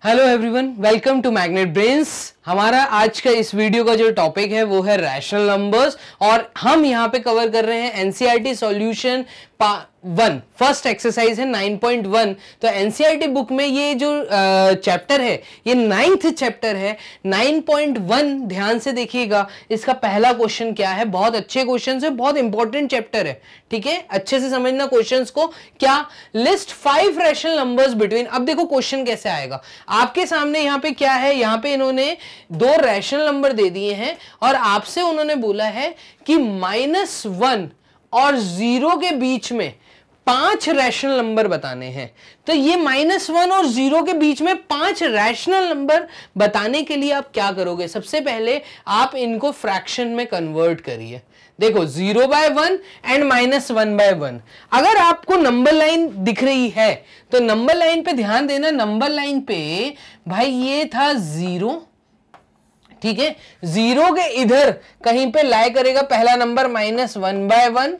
Hello everyone, welcome to Magnet Brains. हमारा आज का इस वीडियो का जो टॉपिक है वो है रैशनल नंबर्स और हम यहाँ पे कवर कर रहे हैं NCERT solution one first exercise है 9.1 तो एनसीईआरटी बुक e में ये जो चैप्टर है ये नाइन्थ चैप्टर है 9.1 ध्यान से देखिएगा इसका पहला क्वेश्चन क्या है बहुत अच्छे क्वेश्चन है बहुत इंपॉर्टेंट चैप्टर है ठीक है अच्छे से समझना क्वेश्चन को क्या list five rational numbers between अब देखो क्वेश्चन कैसे आएगा आपके सामने यहाँ पे क्या है यहाँ पे इन्होंने दो रैशनल नंबर दे दिए हैं और आपसे उन्होंने बोला है कि माइनस वन और जीरो के बीच में पांच रैशनल नंबर बताने हैं तो ये माइनस वन और जीरो के बीच में पांच रैशनल नंबर बताने के लिए आप क्या करोगे सबसे पहले आप इनको फ्रैक्शन में कन्वर्ट करिए देखो zero by one and minus one by one अगर आपको नंबर लाइन दिख रही है तो नंबर लाइन पे ध्यान देना नंबर लाइन पे भाई ये था जीरो ठीक है जीरो के इधर कहीं पे लाई करेगा पहला number minus one by one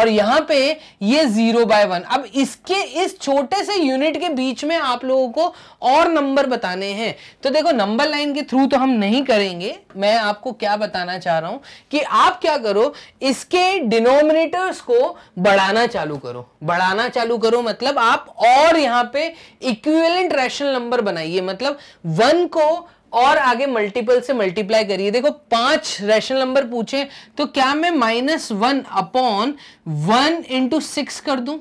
और यहां पे ये जीरो बाय वन अब इसके इस छोटे से यूनिट के बीच में आप लोगों को और नंबर बताने हैं तो देखो नंबर लाइन के थ्रू तो हम नहीं करेंगे मैं आपको क्या बताना चाह रहा हूं कि आप क्या करो इसके डिनोमिनेटर्स को बढ़ाना चालू करो बढ़ाना चालू करो मतलब आप और यहां पे इक्विवेलेंट रैशनल नंबर बनाइए मतलब वन को और आगे मल्टीपल से मल्टीप्लाई करिए देखो पांच रेशनल नंबर पूछे तो क्या मैं minus one upon one into six कर दूं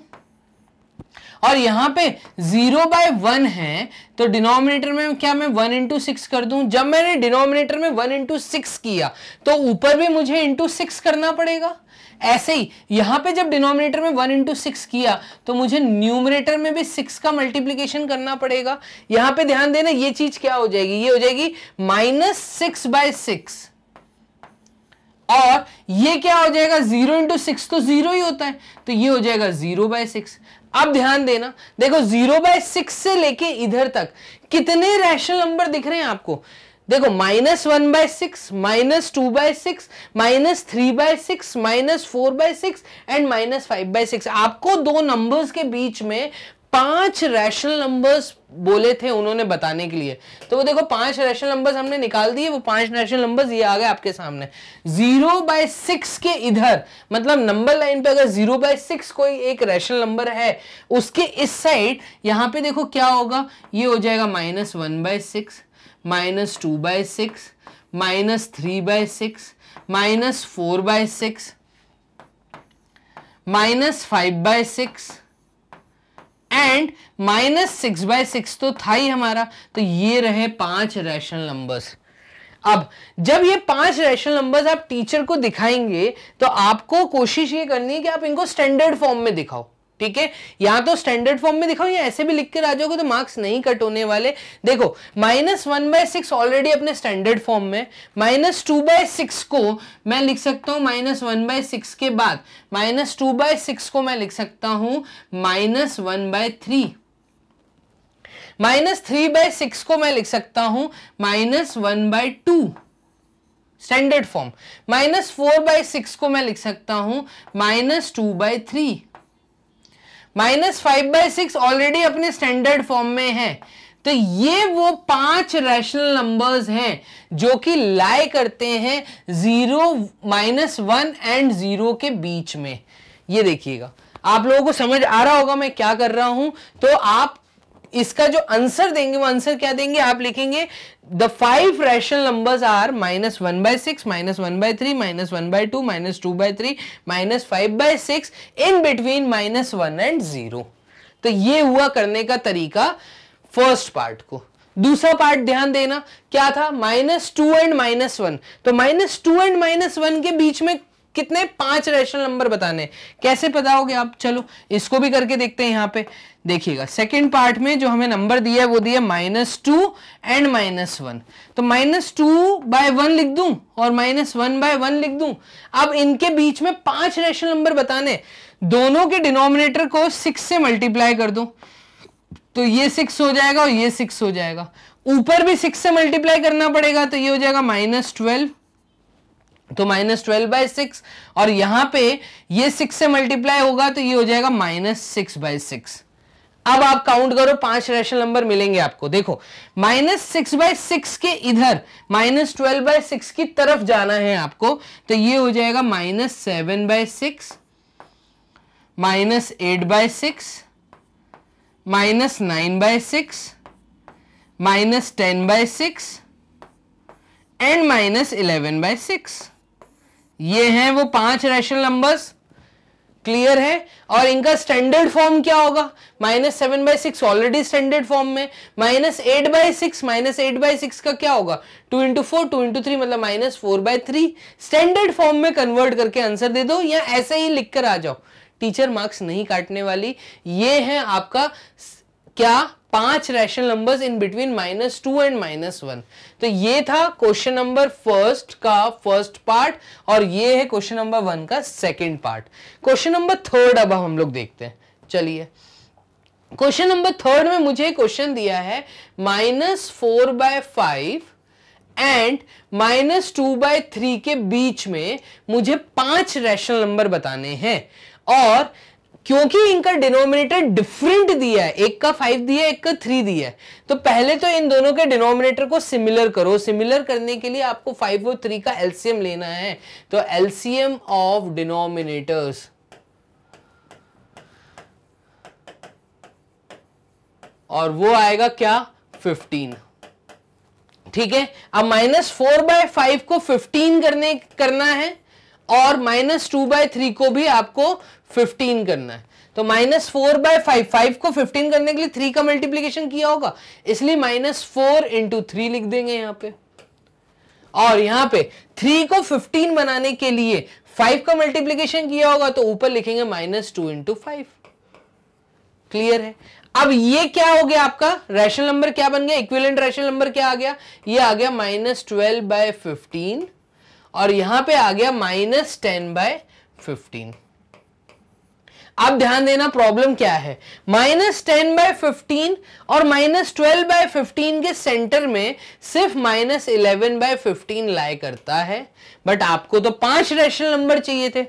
और यहां पे जीरो बाय वन है तो डिनोमिनेटर में क्या मैं वन इंटू सिक्स कर दूं जब मैंने डिनोमिनेटर में वन इंटू सिक्स किया तो ऊपर भी मुझे इंटू सिक्स करना पड़ेगा ऐसे ही यहां पे जब डिनोमिनेटर में वन इंटू सिक्स किया तो मुझे न्यूमरेटर में भी सिक्स का मल्टीप्लीकेशन करना पड़ेगा यहां पे ध्यान देना ये चीज क्या हो जाएगी ये हो जाएगी माइनस सिक्स बाय सिक्स और ये क्या हो जाएगा जीरो इंटू सिक्स तो जीरो ही होता है तो ये हो जाएगा जीरो बाय सिक्स अब ध्यान देना देखो जीरो बाय सिक्स से लेके इधर तक कितने रैशनल नंबर दिख रहे हैं आपको देखो minus one by six minus two by six minus three by six minus four by six and minus five by six आपको दो नंबर्स के बीच में पांच रैशनल नंबर्स बोले थे उन्होंने बताने के लिए तो वो देखो पांच रैशनल नंबर्स हमने निकाल दिए वो पांच रैशनल नंबर्स ये आ गए आपके सामने जीरो बाय सिक्स के इधर मतलब नंबर लाइन पे अगर जीरो बाय सिक्स कोई एक रैशनल नंबर है उसके इस साइड यहां पे देखो क्या होगा ये हो जाएगा minus one by six minus two by six minus three by six minus four by six minus five by six and minus six by six तो था ही हमारा तो ये रहे पांच रैशनल नंबर्स अब जब ये पांच रैशनल नंबर्स आप टीचर को दिखाएंगे तो आपको कोशिश ये करनी है कि आप इनको स्टैंडर्ड फॉर्म में दिखाओ ठीक है या तो स्टैंडर्ड फॉर्म में दिखाओ या ऐसे भी लिख के आ जाओगे तो मार्क्स नहीं कट होने वाले देखो minus one by six already अपने स्टैंडर्ड फॉर्म में माइनस टू बाय सिक्स को मैं लिख सकता हूं माइनस वन बाय सिक्स के बाद माइनस टू बाय सिक्स को मैं लिख सकता हूं minus one by three minus three by six को मैं लिख सकता हूं minus one by two standard form minus four by six को मैं लिख सकता हूं minus two by three minus five by six already अपने स्टैंडर्ड फॉर्म में है तो ये वो पांच रैशनल नंबर्स हैं जो कि लाई करते हैं zero minus one and zero के बीच में ये देखिएगा आप लोगों को समझ आ रहा होगा मैं क्या कर रहा हूं तो आप इसका जो आंसर देंगे वो आंसर क्या देंगे आप लिखेंगे the five rational numbers are minus one by six minus one by three minus one by two minus two by three minus five by six in between minus one and zero तो ये हुआ करने का तरीका first part को दूसरा part ध्यान देना क्या था minus two and minus one तो minus two and minus one के बीच में कितने पांच रैशनल नंबर बताने कैसे पता हो गया आप चलो इसको भी करके देखते हैं यहां पे देखिएगा सेकेंड पार्ट में जो हमें नंबर दिया है वो दिया minus two and minus one तो माइनस टू बाय वन लिख दूं और माइनस वन बाय वन लिख दूं अब इनके बीच में पांच रैशनल नंबर बताने दोनों के डिनोमिनेटर को सिक्स से मल्टीप्लाई कर दूं तो ये सिक्स हो जाएगा और ये सिक्स हो जाएगा ऊपर भी सिक्स से मल्टीप्लाई करना पड़ेगा तो ये हो जाएगा माइनस ट्वेल्व तो माइनस ट्वेल्व बाय सिक्स और यहां पे ये सिक्स से मल्टीप्लाई होगा तो ये हो जाएगा माइनस सिक्स बाय सिक्स अब आप काउंट करो पांच रेशनल नंबर मिलेंगे आपको देखो माइनस सिक्स बाय सिक्स के इधर माइनस ट्वेल्व बाय सिक्स की तरफ जाना है आपको तो ये हो जाएगा minus seven by six minus eight by six minus nine by six minus ten by six and minus eleven by six ये हैं वो पांच रेशनल नंबर्स क्लियर है और इनका स्टैंडर्ड फॉर्म क्या होगा minus seven by six already standard form में minus eight by six minus eight by six का क्या होगा two into four two into three मतलब minus four by three standard form में कन्वर्ट करके आंसर दे दो या ऐसे ही लिख कर आ जाओ टीचर मार्क्स नहीं काटने वाली ये है आपका क्या पांच rational numbers in between minus two and minus one तो ये था क्वेश्चन नंबर फर्स्ट का फर्स्ट पार्ट और ये है क्वेश्चन नंबर वन का second part question number third अब हम लोग देखते हैं चलिए क्वेश्चन नंबर थर्ड में मुझे क्वेश्चन दिया है minus four by five and minus two by three के बीच में मुझे पांच रैशनल नंबर बताने हैं और क्योंकि इनका डिनोमिनेटर डिफरेंट दिया है एक का फाइव दिया है एक का थ्री दिया है तो पहले तो इन दोनों के डिनोमिनेटर को सिमिलर करो सिमिलर करने के लिए आपको फाइव और थ्री का एलसीएम लेना है तो एलसीएम ऑफ डिनोमिनेटर्स और वो आएगा क्या फिफ्टीन ठीक है अब माइनस फोर बाय फाइव को फिफ्टीन करने करना है और माइनस टू बाय थ्री को भी आपको फिफ्टीन करना है तो minus four by five five को फिफ्टीन करने के लिए थ्री का मल्टीप्लीकेशन किया होगा इसलिए माइनस फोर इंटू थ्री लिख देंगे यहां पे और यहां पे थ्री को फिफ्टीन बनाने के लिए फाइव का मल्टीप्लीकेशन किया होगा तो ऊपर लिखेंगे minus two into five clear है अब ये क्या हो गया आपका रैशनल नंबर क्या बन गया इक्विवेलेंट रैशनल नंबर क्या आ गया ये आ गया माइनस ट्वेल्व बाय फिफ्टीन और यहां पे आ गया माइनस टेन बाय फिफ्टीन अब ध्यान देना प्रॉब्लम क्या है माइनस टेन बाय फिफ्टीन और माइनस ट्वेल्व बाय फिफ्टीन के सेंटर में सिर्फ minus eleven by fifteen lie करता है बट आपको तो पांच रेशनल नंबर चाहिए थे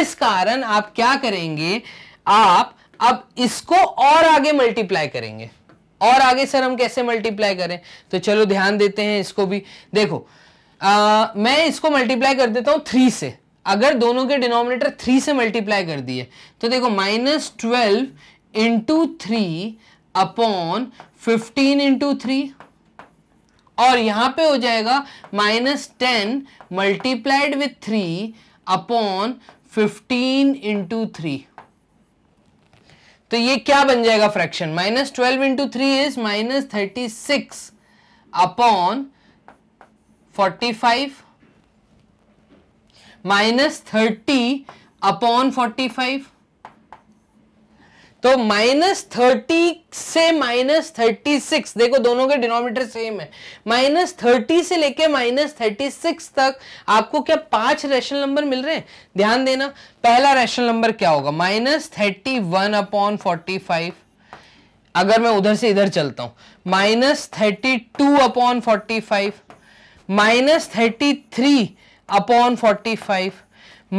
इस कारण आप क्या करेंगे आप अब इसको और आगे मल्टीप्लाई करेंगे और आगे सर हम कैसे मल्टीप्लाई करें तो चलो ध्यान देते हैं इसको भी देखो आ, मैं इसको मल्टीप्लाई कर देता हूं थ्री से अगर दोनों के डिनोमिनेटर थ्री से मल्टीप्लाई कर दिए तो देखो minus twelve into three upon fifteen into three और यहां पे हो जाएगा minus ten multiplied with three upon fifteen into three तो ये क्या बन जाएगा fraction minus twelve into three is minus thirty six upon forty five minus thirty upon forty five तो माइनस थर्टी से माइनस थर्टी सिक्स देखो दोनों के डिनोमिनेटर सेम है माइनस थर्टी से लेके माइनस थर्टी सिक्स तक आपको क्या पांच रेशनल नंबर मिल रहे हैं ध्यान देना पहला रेशनल नंबर क्या होगा minus thirty one upon forty five अगर मैं उधर से इधर चलता हूं minus thirty two upon forty five minus thirty three upon forty five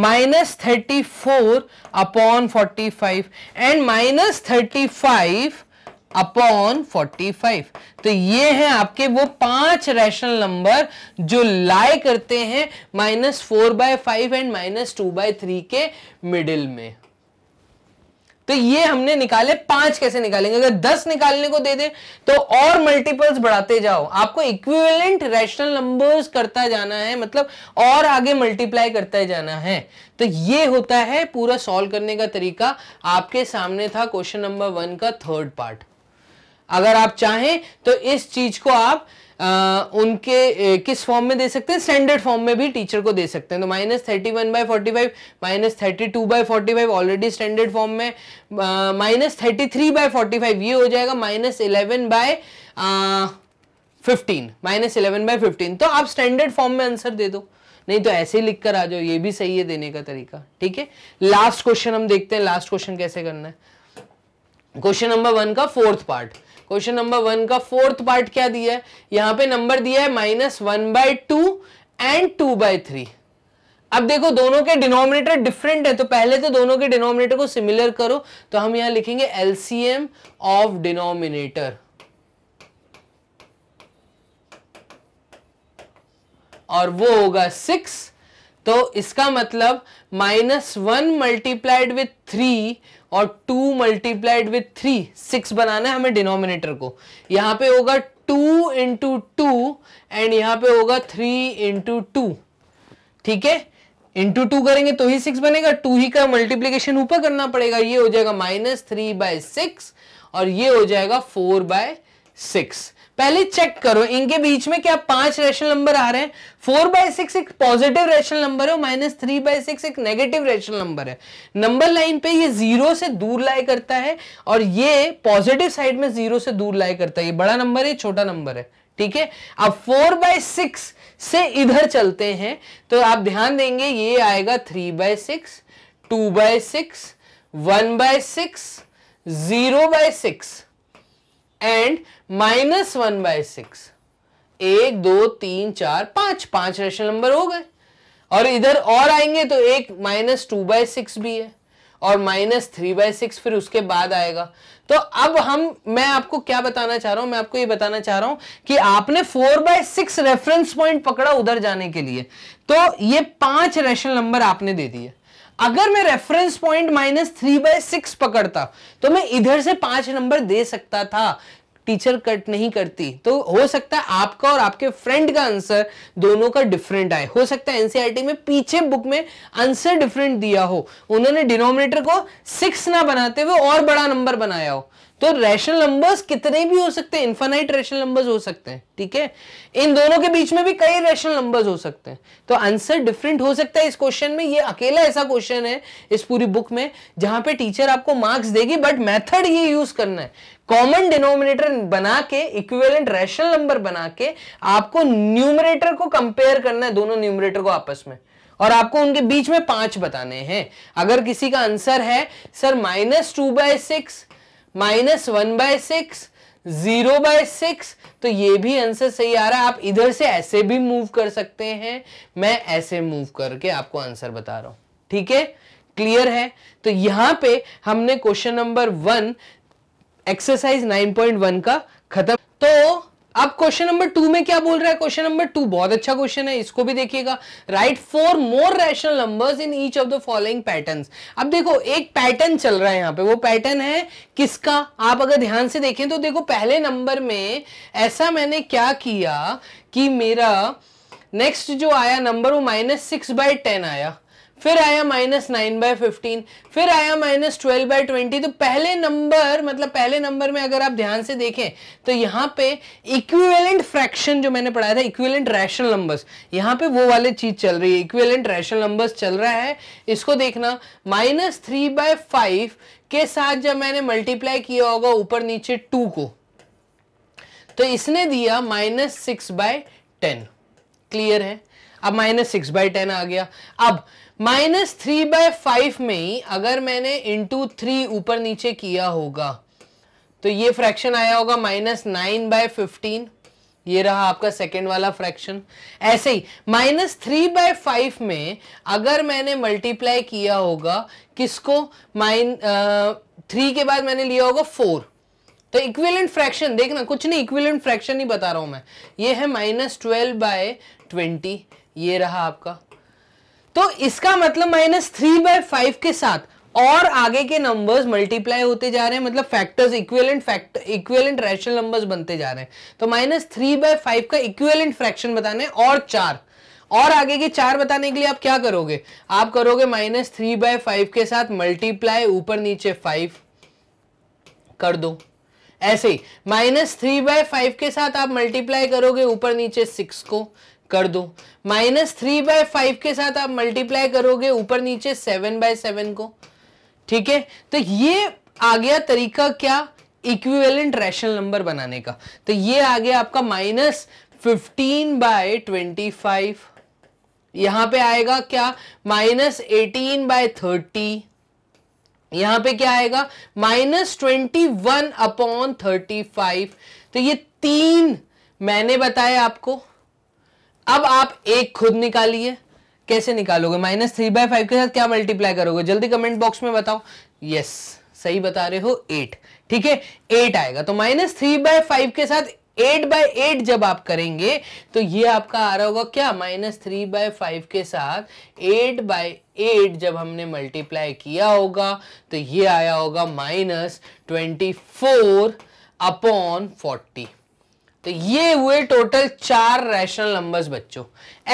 minus thirty four upon forty five and minus thirty five upon 45 तो ये हैं आपके वो पांच रैशनल नंबर जो लाई करते हैं minus four by five and minus two by three के मिडिल में तो ये हमने निकाले पांच कैसे निकालेंगे अगर दस निकालने को दे दे तो और मल्टीपल्स बढ़ाते जाओ आपको इक्विवेलेंट रैशनल नंबर्स करता जाना है मतलब और आगे मल्टीप्लाई करता जाना है तो ये होता है पूरा सॉल्व करने का तरीका आपके सामने था क्वेश्चन नंबर वन का थर्ड पार्ट अगर आप चाहें तो इस चीज को आप उनके किस फॉर्म में दे सकते हैं स्टैंडर्ड फॉर्म में भी टीचर को दे सकते हैं तो minus thirty one by forty five minus thirty two by forty five already standard form में minus thirty three by forty five ये हो जाएगा minus eleven by fifteen minus eleven by fifteen तो आप स्टैंडर्ड फॉर्म में answer दे दो नहीं तो ऐसे ही लिख कर आ जाओ ये भी सही है देने का तरीका ठीक है लास्ट क्वेश्चन हम देखते हैं लास्ट क्वेश्चन कैसे करना है क्वेश्चन नंबर वन का fourth part question number one का फोर्थ पार्ट क्या दिया है यहां पे नंबर दिया है minus one by two and two by three अब देखो दोनों के डिनोमिनेटर डिफरेंट है तो पहले तो दोनों के डिनोमिनेटर को सिमिलर करो तो हम यहां लिखेंगे एलसीएम ऑफ डिनोमिनेटर और वो होगा सिक्स तो इसका मतलब minus one multiplied with three और two multiplied with three six बनाना है हमें डिनोमिनेटर को यहां पे होगा टू इंटू टू एंड यहां पे होगा थ्री इंटू टू ठीक है इंटू टू करेंगे तो ही सिक्स बनेगा टू ही का मल्टीप्लीकेशन ऊपर करना पड़ेगा ये हो जाएगा माइनस थ्री बाय सिक्स और ये हो जाएगा फोर बाय सिक्स पहले चेक करो इनके बीच में क्या पांच रेशनल नंबर आ रहे हैं फोर बाय सिक्स एक पॉजिटिव रेशनल नंबर है माइनस थ्री बाय सिक्स एक नेगेटिव रेशनल नंबर है नंबर लाइन पे ये जीरो से दूर लाई करता है और ये पॉजिटिव साइड में जीरो से दूर लाई करता है ये बड़ा नंबर है छोटा नंबर है ठीक है अब फोर बाय सिक्स से इधर चलते हैं तो आप ध्यान देंगे ये आएगा three by six two by six one by six zero by six and minus one by six एक दो तीन चार पांच पांच रेशनल नंबर हो गए और इधर और आएंगे तो एक माइनस टू बाय सिक्स भी है और माइनस थ्री बाय सिक्स फिर उसके बाद आएगा तो अब हम मैं आपको क्या बताना चाह रहा हूं मैं आपको ये बताना चाह रहा हूं कि आपने four by six reference point पकड़ा उधर जाने के लिए तो ये पांच रेशनल नंबर आपने दे दिए अगर मैं reference point minus three by six पकड़ता तो मैं इधर से पांच नंबर दे सकता था टीचर कट नहीं करती तो हो सकता है आपका और आपके फ्रेंड का आंसर दोनों का डिफरेंट आए हो सकता है एनसीईआरटी e में पीछे बुक में आंसर डिफरेंट दिया हो उन्होंने डिनोमिनेटर को सिक्स ना बनाते हुए और बड़ा नंबर बनाया हो तो रैशनल नंबर्स कितने भी हो सकते हैं इन्फानाइट रैशनल नंबर्स हो सकते हैं ठीक है इन दोनों के बीच में भी कई रैशनल नंबर्स हो सकते हैं तो आंसर डिफरेंट हो सकता है इस क्वेश्चन में ये अकेला ऐसा क्वेश्चन है इस पूरी बुक में जहां पे टीचर आपको मार्क्स देगी बट मेथड ये यूज करना है कॉमन डिनोमिनेटर बना के इक्विवेलेंट रैशनल नंबर बना के आपको न्यूमरेटर को कंपेयर करना है दोनों न्यूमरेटर को आपस में और आपको उनके बीच में पांच बताने हैं अगर किसी का आंसर है sir minus two by six minus one by six zero by six तो ये भी आंसर सही आ रहा है आप इधर से ऐसे भी मूव कर सकते हैं मैं ऐसे मूव करके आपको आंसर बता रहा हूं ठीक है क्लियर है तो यहां पे हमने क्वेश्चन नंबर वन एक्सरसाइज 9.1 का खत्म तो अब क्वेश्चन नंबर टू में क्या बोल रहा है क्वेश्चन नंबर टू बहुत अच्छा क्वेश्चन है इसको भी देखिएगा write four more rational numbers in each of the following patterns अब देखो एक पैटर्न चल रहा है यहां पे वो पैटर्न है किसका आप अगर ध्यान से देखें तो देखो पहले नंबर में ऐसा मैंने क्या किया कि मेरा नेक्स्ट जो आया नंबर वो माइनस सिक्स बाय टेन आया फिर आया माइनस नाइन बाय फिफ्टीन फिर आया माइनस ट्वेल्व बाय ट्वेंटी तो पहले नंबर मतलब पहले नंबर में अगर आप ध्यान से देखें तो यहाँ पे इक्विवेलेंट फ्रैक्शन जो मैंने पढ़ाया था इक्विवेलेंट रैशनल नंबर्स यहाँ पे वो वाले चीज चल रही है इक्विवेलेंट रैशनल नंबर्स चल रहा है इसको देखना माइनस थ्री बाय फाइव के साथ जब मैंने मल्टीप्लाई किया होगा ऊपर नीचे टू को तो इसने दिया minus six by ten clear है अब माइनस सिक्स बाई टेन आ गया अब माइनस थ्री बाय फाइव में ही अगर मैंने इंटू थ्री ऊपर नीचे किया होगा तो ये फ्रैक्शन आया होगा माइनस नाइन बाय फिफ्टीन ये रहा आपका सेकेंड वाला फ्रैक्शन ऐसे ही माइनस थ्री बाय फाइव में अगर मैंने मल्टीप्लाई किया होगा किसको माइन थ्री के बाद मैंने लिया होगा फोर तो इक्विलेंट फ्रैक्शन देखना कुछ नहीं इक्विलेंट फ्रैक्शन ही बता रहा हूं मैं ये है माइनस ट्वेल्व बाय ट्वेंटी ये रहा आपका तो इसका मतलब माइनस थ्री बाय फाइव के साथ और आगे के नंबर्स मल्टीप्लाई होते जा रहे हैं मतलब factors equivalent fact equivalent rational numbers बनते जा रहे हैं तो माइनस थ्री बाय फाइव का इक्विवेलेंट फ्रैक्शन बताने और चार और आगे के चार बताने के लिए आप क्या करोगे आप करोगे माइनस थ्री बाय फाइव के साथ मल्टीप्लाई ऊपर नीचे फाइव कर दो ऐसे ही माइनस थ्री बाय फाइव के साथ आप मल्टीप्लाई करोगे ऊपर नीचे सिक्स को कर दो माइनस थ्री बाय फाइव के साथ आप मल्टीप्लाई करोगे ऊपर नीचे सेवन बाय सेवन को ठीक है तो ये आ गया तरीका क्या इक्विवेलेंट रैशनल नंबर बनाने का तो ये आ गया आपका minus fifteen by twenty five यहां पे आएगा क्या माइनस एटीन बाय थर्टी यहां पे क्या आएगा minus twenty one upon thirty five तो ये तीन मैंने बताया आपको अब आप एक खुद निकालिए कैसे निकालोगे माइनस थ्री बाय फाइव के साथ क्या मल्टीप्लाई करोगे जल्दी कमेंट बॉक्स में बताओ यस सही बता रहे हो एट ठीक है एट आएगा तो माइनस थ्री बाय फाइव के साथ एट बाय एट जब आप करेंगे तो ये आपका आ रहा होगा क्या माइनस थ्री बाय फाइव के साथ एट बाय एट जब हमने मल्टीप्लाई किया होगा तो ये आया होगा minus twenty four upon forty तो ये हुए टोटल चार रैशनल नंबर्स बच्चों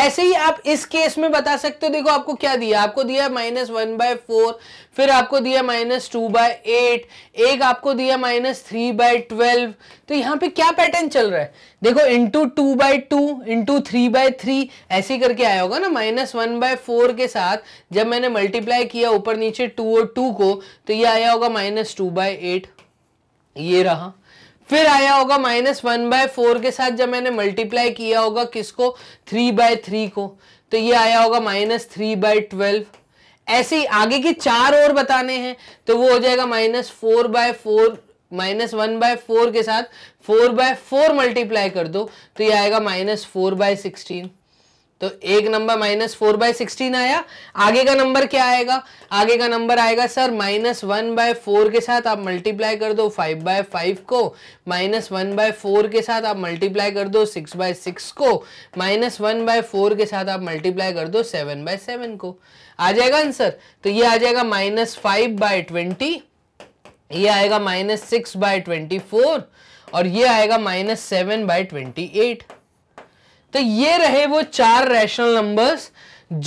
ऐसे ही आप इस केस में बता सकते हो देखो आपको क्या दिया आपको दिया माइनस वन बाय फोर फिर आपको दिया माइनस टू बाय एट एक आपको दिया माइनस थ्री बाय ट्वेल्व तो यहाँ पे क्या पैटर्न चल रहा है देखो into two by two into three by three ऐसे करके आया होगा ना माइनस वन बाय फोर के साथ जब मैंने मल्टीप्लाई किया ऊपर नीचे टू और टू को तो ये आया होगा माइनस टू बाय एट ये रहा फिर आया होगा माइनस वन बाय फोर के साथ जब मैंने मल्टीप्लाई किया होगा किसको थ्री बाय थ्री को तो ये आया होगा माइनस थ्री बाय ट्वेल्व ऐसे ही आगे के चार और बताने हैं तो वो हो जाएगा minus four by four minus one by four के साथ फोर बाय फोर मल्टीप्लाई कर दो तो ये आएगा माइनस फोर बाय सिक्सटीन तो एक number minus four by sixteen आया आगे का नंबर क्या आएगा आगे का नंबर आएगा sir minus one by four के साथ आप मल्टीप्लाई कर दो फाइव बाय फाइव को माइनस वन बाय फोर के साथ आप मल्टीप्लाई कर दो सिक्स बाय सिक्स को माइनस वन बाय फोर के साथ आप मल्टीप्लाई कर दो सेवन बाय सेवन को आ जाएगा आंसर तो ये आ जाएगा माइनस फाइव बाय ट्वेंटी ये आएगा minus six by twenty four और ये आएगा minus seven by twenty eight तो ये रहे वो चार रैशनल नंबर्स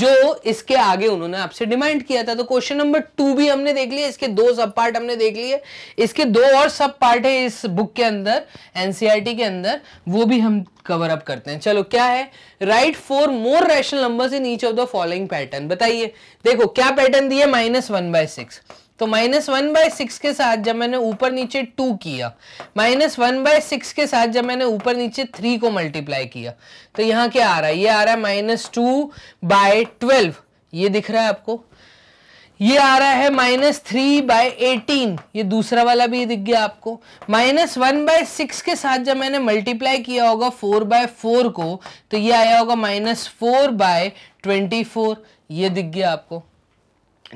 जो इसके आगे उन्होंने आपसे डिमांड किया था तो क्वेश्चन नंबर टू भी हमने देख लिया इसके दो सब पार्ट हमने देख लिए इसके दो और सब पार्ट है इस बुक के अंदर एनसीईआरटी e के अंदर वो भी हम कवर अप करते हैं चलो क्या है write four more rational numbers in each of the following pattern बताइए देखो क्या पैटर्न दिए माइनस वन बाय सिक्स तो माइनस वन बाय सिक्स के साथ जब मैंने ऊपर नीचे टू किया माइनस वन बाय सिक्स के साथ जब मैंने ऊपर नीचे थ्री को मल्टीप्लाई किया तो यहाँ क्या आ रहा है ये आ रहा है माइनस टू बाय ट्वेल्व ये दिख रहा है आपको ये आ रहा है माइनस थ्री बाय एटीन ये दूसरा वाला भी दिख गया आपको माइनस वन बाय सिक्स के साथ जब मैंने मल्टीप्लाई किया होगा फोर बाय फोर को तो ये आया होगा minus four by twenty four ये दिख गया आपको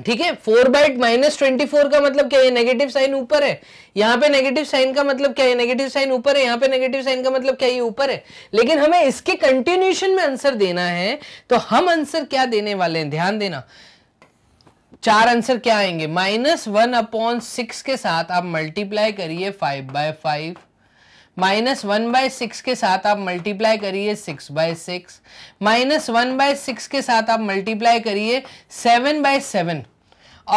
ठीक है four by minus twenty four का मतलब क्या है नेगेटिव साइन ऊपर है यहाँ पे नेगेटिव साइन का मतलब क्या है नेगेटिव साइन ऊपर है यहाँ पे नेगेटिव साइन का मतलब क्या ये ऊपर है लेकिन हमें इसके कंटिन्यूशन में आंसर देना है तो हम आंसर क्या देने वाले हैं ध्यान देना चार आंसर क्या आएंगे माइनस वन अपॉन सिक्स के साथ आप मल्टीप्लाई करिए five by five minus one by six के साथ आप मल्टीप्लाई करिए six by six minus one by six के साथ आप मल्टीप्लाई करिए सेवन बाय सेवन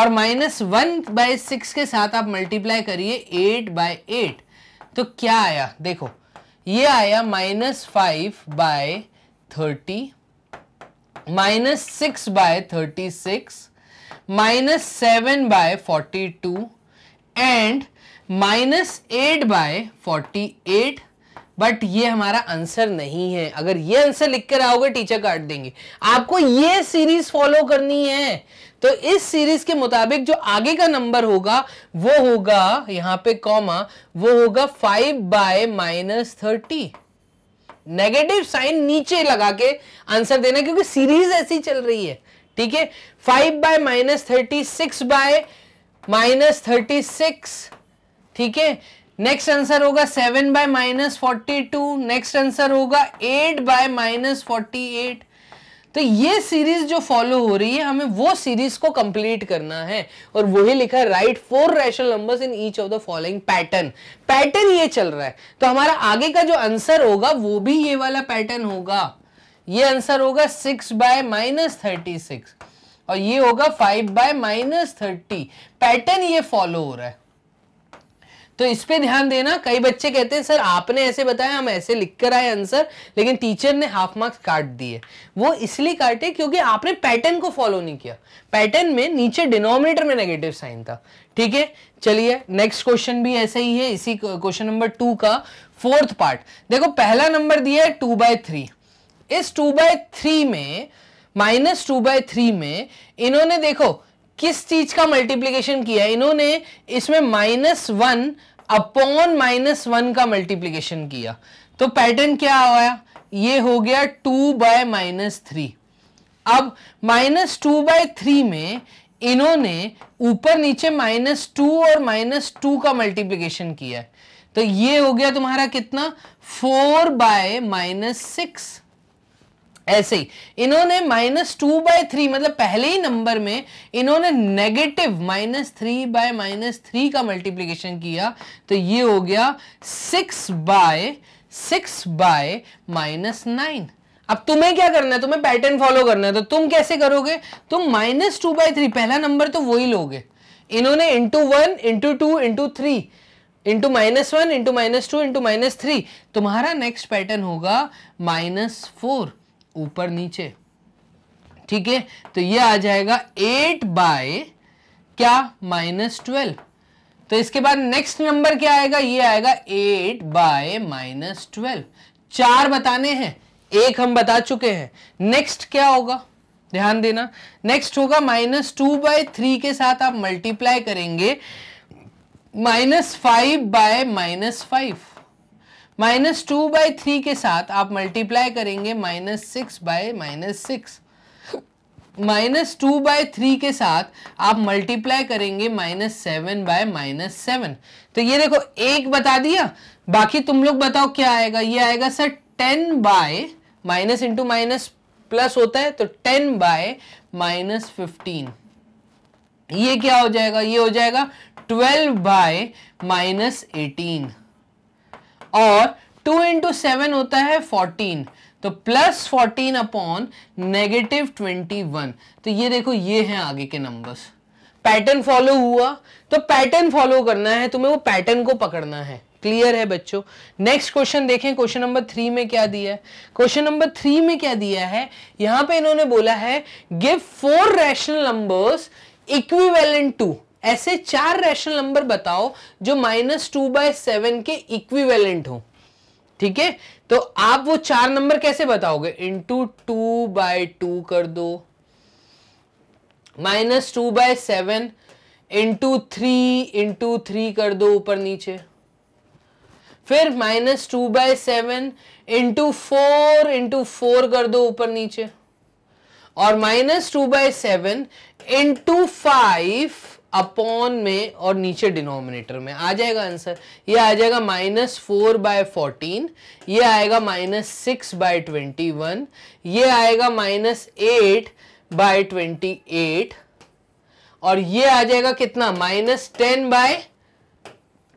और माइनस वन बाय सिक्स के साथ आप मल्टीप्लाई करिए एट बाय एट तो क्या आया देखो ये आया minus five by thirty minus six by thirty six minus seven by forty two and minus eight by forty eight but ये हमारा आंसर नहीं है अगर ये आंसर लिख कर आओगे टीचर काट देंगे आपको ये सीरीज फॉलो करनी है तो इस सीरीज के मुताबिक जो आगे का नंबर होगा वो होगा यहां पे कॉमा वो होगा five by minus thirty negative sign नीचे लगा के आंसर देना क्योंकि सीरीज ऐसी चल रही है ठीक है five by minus thirty six by minus thirty six ठीक है नेक्स्ट आंसर होगा seven by minus forty two next answer होगा eight by minus forty eight तो ये सीरीज जो फॉलो हो रही है हमें वो सीरीज को कंप्लीट करना है और वही लिखा है write four rational numbers in each of the following pattern pattern ये चल रहा है तो हमारा आगे का जो आंसर होगा वो भी ये वाला पैटर्न होगा ये आंसर होगा six by minus thirty six और ये होगा five by minus thirty pattern ये फॉलो हो रहा है तो इस पे ध्यान देना कई बच्चे कहते हैं सर आपने ऐसे बताया हम ऐसे लिख कर आए आंसर लेकिन टीचर ने हाफ मार्क्स काट दिए वो इसलिए काटे क्योंकि आपने पैटर्न को फॉलो नहीं किया पैटर्न में नीचे डिनोमिनेटर में नेगेटिव साइन था ठीक है चलिए नेक्स्ट क्वेश्चन भी ऐसे ही है इसी क्वेश्चन नंबर टू का फोर्थ पार्ट देखो पहला नंबर दिया है टू बाय थ्री इस टू बाय थ्री में माइनस टू बाय थ्री में इन्होंने देखो किस चीज का मल्टीप्लीकेशन किया इन्होंने इसमें minus one upon minus one का मल्टीप्लीकेशन किया तो पैटर्न क्या आया ये हो गया टू बाय माइनस थ्री अब माइनस टू बाय थ्री में इन्होंने ऊपर नीचे माइनस टू और माइनस टू का मल्टीप्लीकेशन किया है तो ये हो गया तुम्हारा कितना फोर बाय माइनस सिक्स ऐसे ही इन्होंने माइनस टू बाय थ्री मतलब पहले ही नंबर में इन्होंने negative minus three by minus three का मल्टीप्लीकेशन किया तो ये हो गया six by six by minus nine अब तुम्हें क्या करना है तुम्हें पैटर्न फॉलो करना है तो तुम कैसे करोगे तुम माइनस टू बाई थ्री पहला नंबर तो वही लोगे इन्होंने into one into two into three into minus one into minus two into minus three तुम्हारा नेक्स्ट पैटर्न होगा माइनस फोर ऊपर नीचे ठीक है तो ये आ जाएगा एट बाय क्या माइनस ट्वेल्व तो इसके बाद नेक्स्ट नंबर क्या आएगा ये आएगा एट बाय माइनस ट्वेल्व चार बताने हैं एक हम बता चुके हैं नेक्स्ट क्या होगा ध्यान देना नेक्स्ट होगा माइनस टू बाय थ्री के साथ आप मल्टीप्लाई करेंगे minus five by minus five minus two by three के साथ आप मल्टीप्लाई करेंगे minus six by minus six minus two by three के साथ आप मल्टीप्लाई करेंगे minus seven by minus seven तो ये देखो एक बता दिया बाकी तुम लोग बताओ क्या आएगा ये आएगा sir ten by minus into minus plus होता है तो टेन बाय माइनस फिफ्टीन ये क्या हो जाएगा ये हो जाएगा ट्वेल्व बाय माइनस एटीन और टू इंटू सेवन होता है फोर्टीन तो plus fourteen upon negative twenty one तो ये देखो ये है आगे के नंबर्स पैटर्न फॉलो हुआ तो पैटर्न फॉलो करना है तुम्हें वो पैटर्न को पकड़ना है क्लियर है बच्चों नेक्स्ट क्वेश्चन देखें क्वेश्चन नंबर थ्री में क्या दिया है क्वेश्चन नंबर थ्री में क्या दिया है यहां पे इन्होंने बोला है give four rational numbers equivalent to ऐसे चार रैशनल नंबर बताओ जो माइनस टू बाय सेवन के इक्विवेलेंट हो ठीक है तो आप वो चार नंबर कैसे बताओगे इंटू टू बाय टू कर दो minus two by seven into three into three कर दो ऊपर नीचे फिर minus two by seven into four into four कर दो ऊपर नीचे और minus two by seven into five upon में और नीचे डिनोमिनेटर में आ जाएगा आंसर ये आ जाएगा माइनस फोर बाय फोर्टीन ये आएगा minus six by twenty one ये आएगा minus eight by twenty eight और ये आ जाएगा कितना minus ten by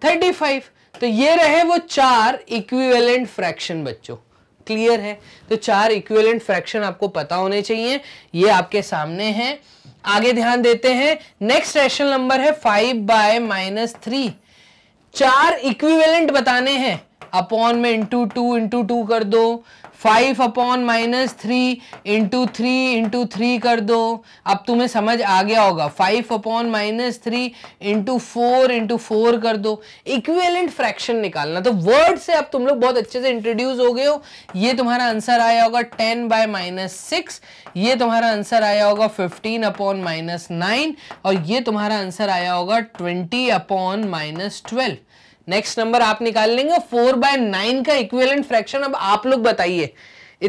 thirty five तो ये रहे वो चार इक्विवेलेंट फ्रैक्शन बच्चों क्लियर है तो चार इक्विवेलेंट फ्रैक्शन आपको पता होने चाहिए ये आपके सामने हैं आगे ध्यान देते हैं नेक्स्ट रेशन नंबर है फाइव बाय माइनस थ्री चार इक्विवेलेंट बताने हैं अपॉन में इंटू टू इंटू टू कर दो five upon minus three into three into three कर दो अब तुम्हें समझ आ गया होगा five upon minus three into four into four कर दो इक्वेलेंट फ्रैक्शन निकालना तो वर्ड से अब तुम लोग बहुत अच्छे से इंट्रोड्यूस हो गए हो ये तुम्हारा आंसर आया होगा टेन बाय माइनस सिक्स ये तुम्हारा आंसर आया होगा फिफ्टीन अपॉन माइनस नाइन और ये तुम्हारा आंसर आया होगा twenty upon minus twelve next number आप निकाल लेंगे फोर बाय नाइन का इक्विवेलेंट फ्रैक्शन अब आप लोग बताइए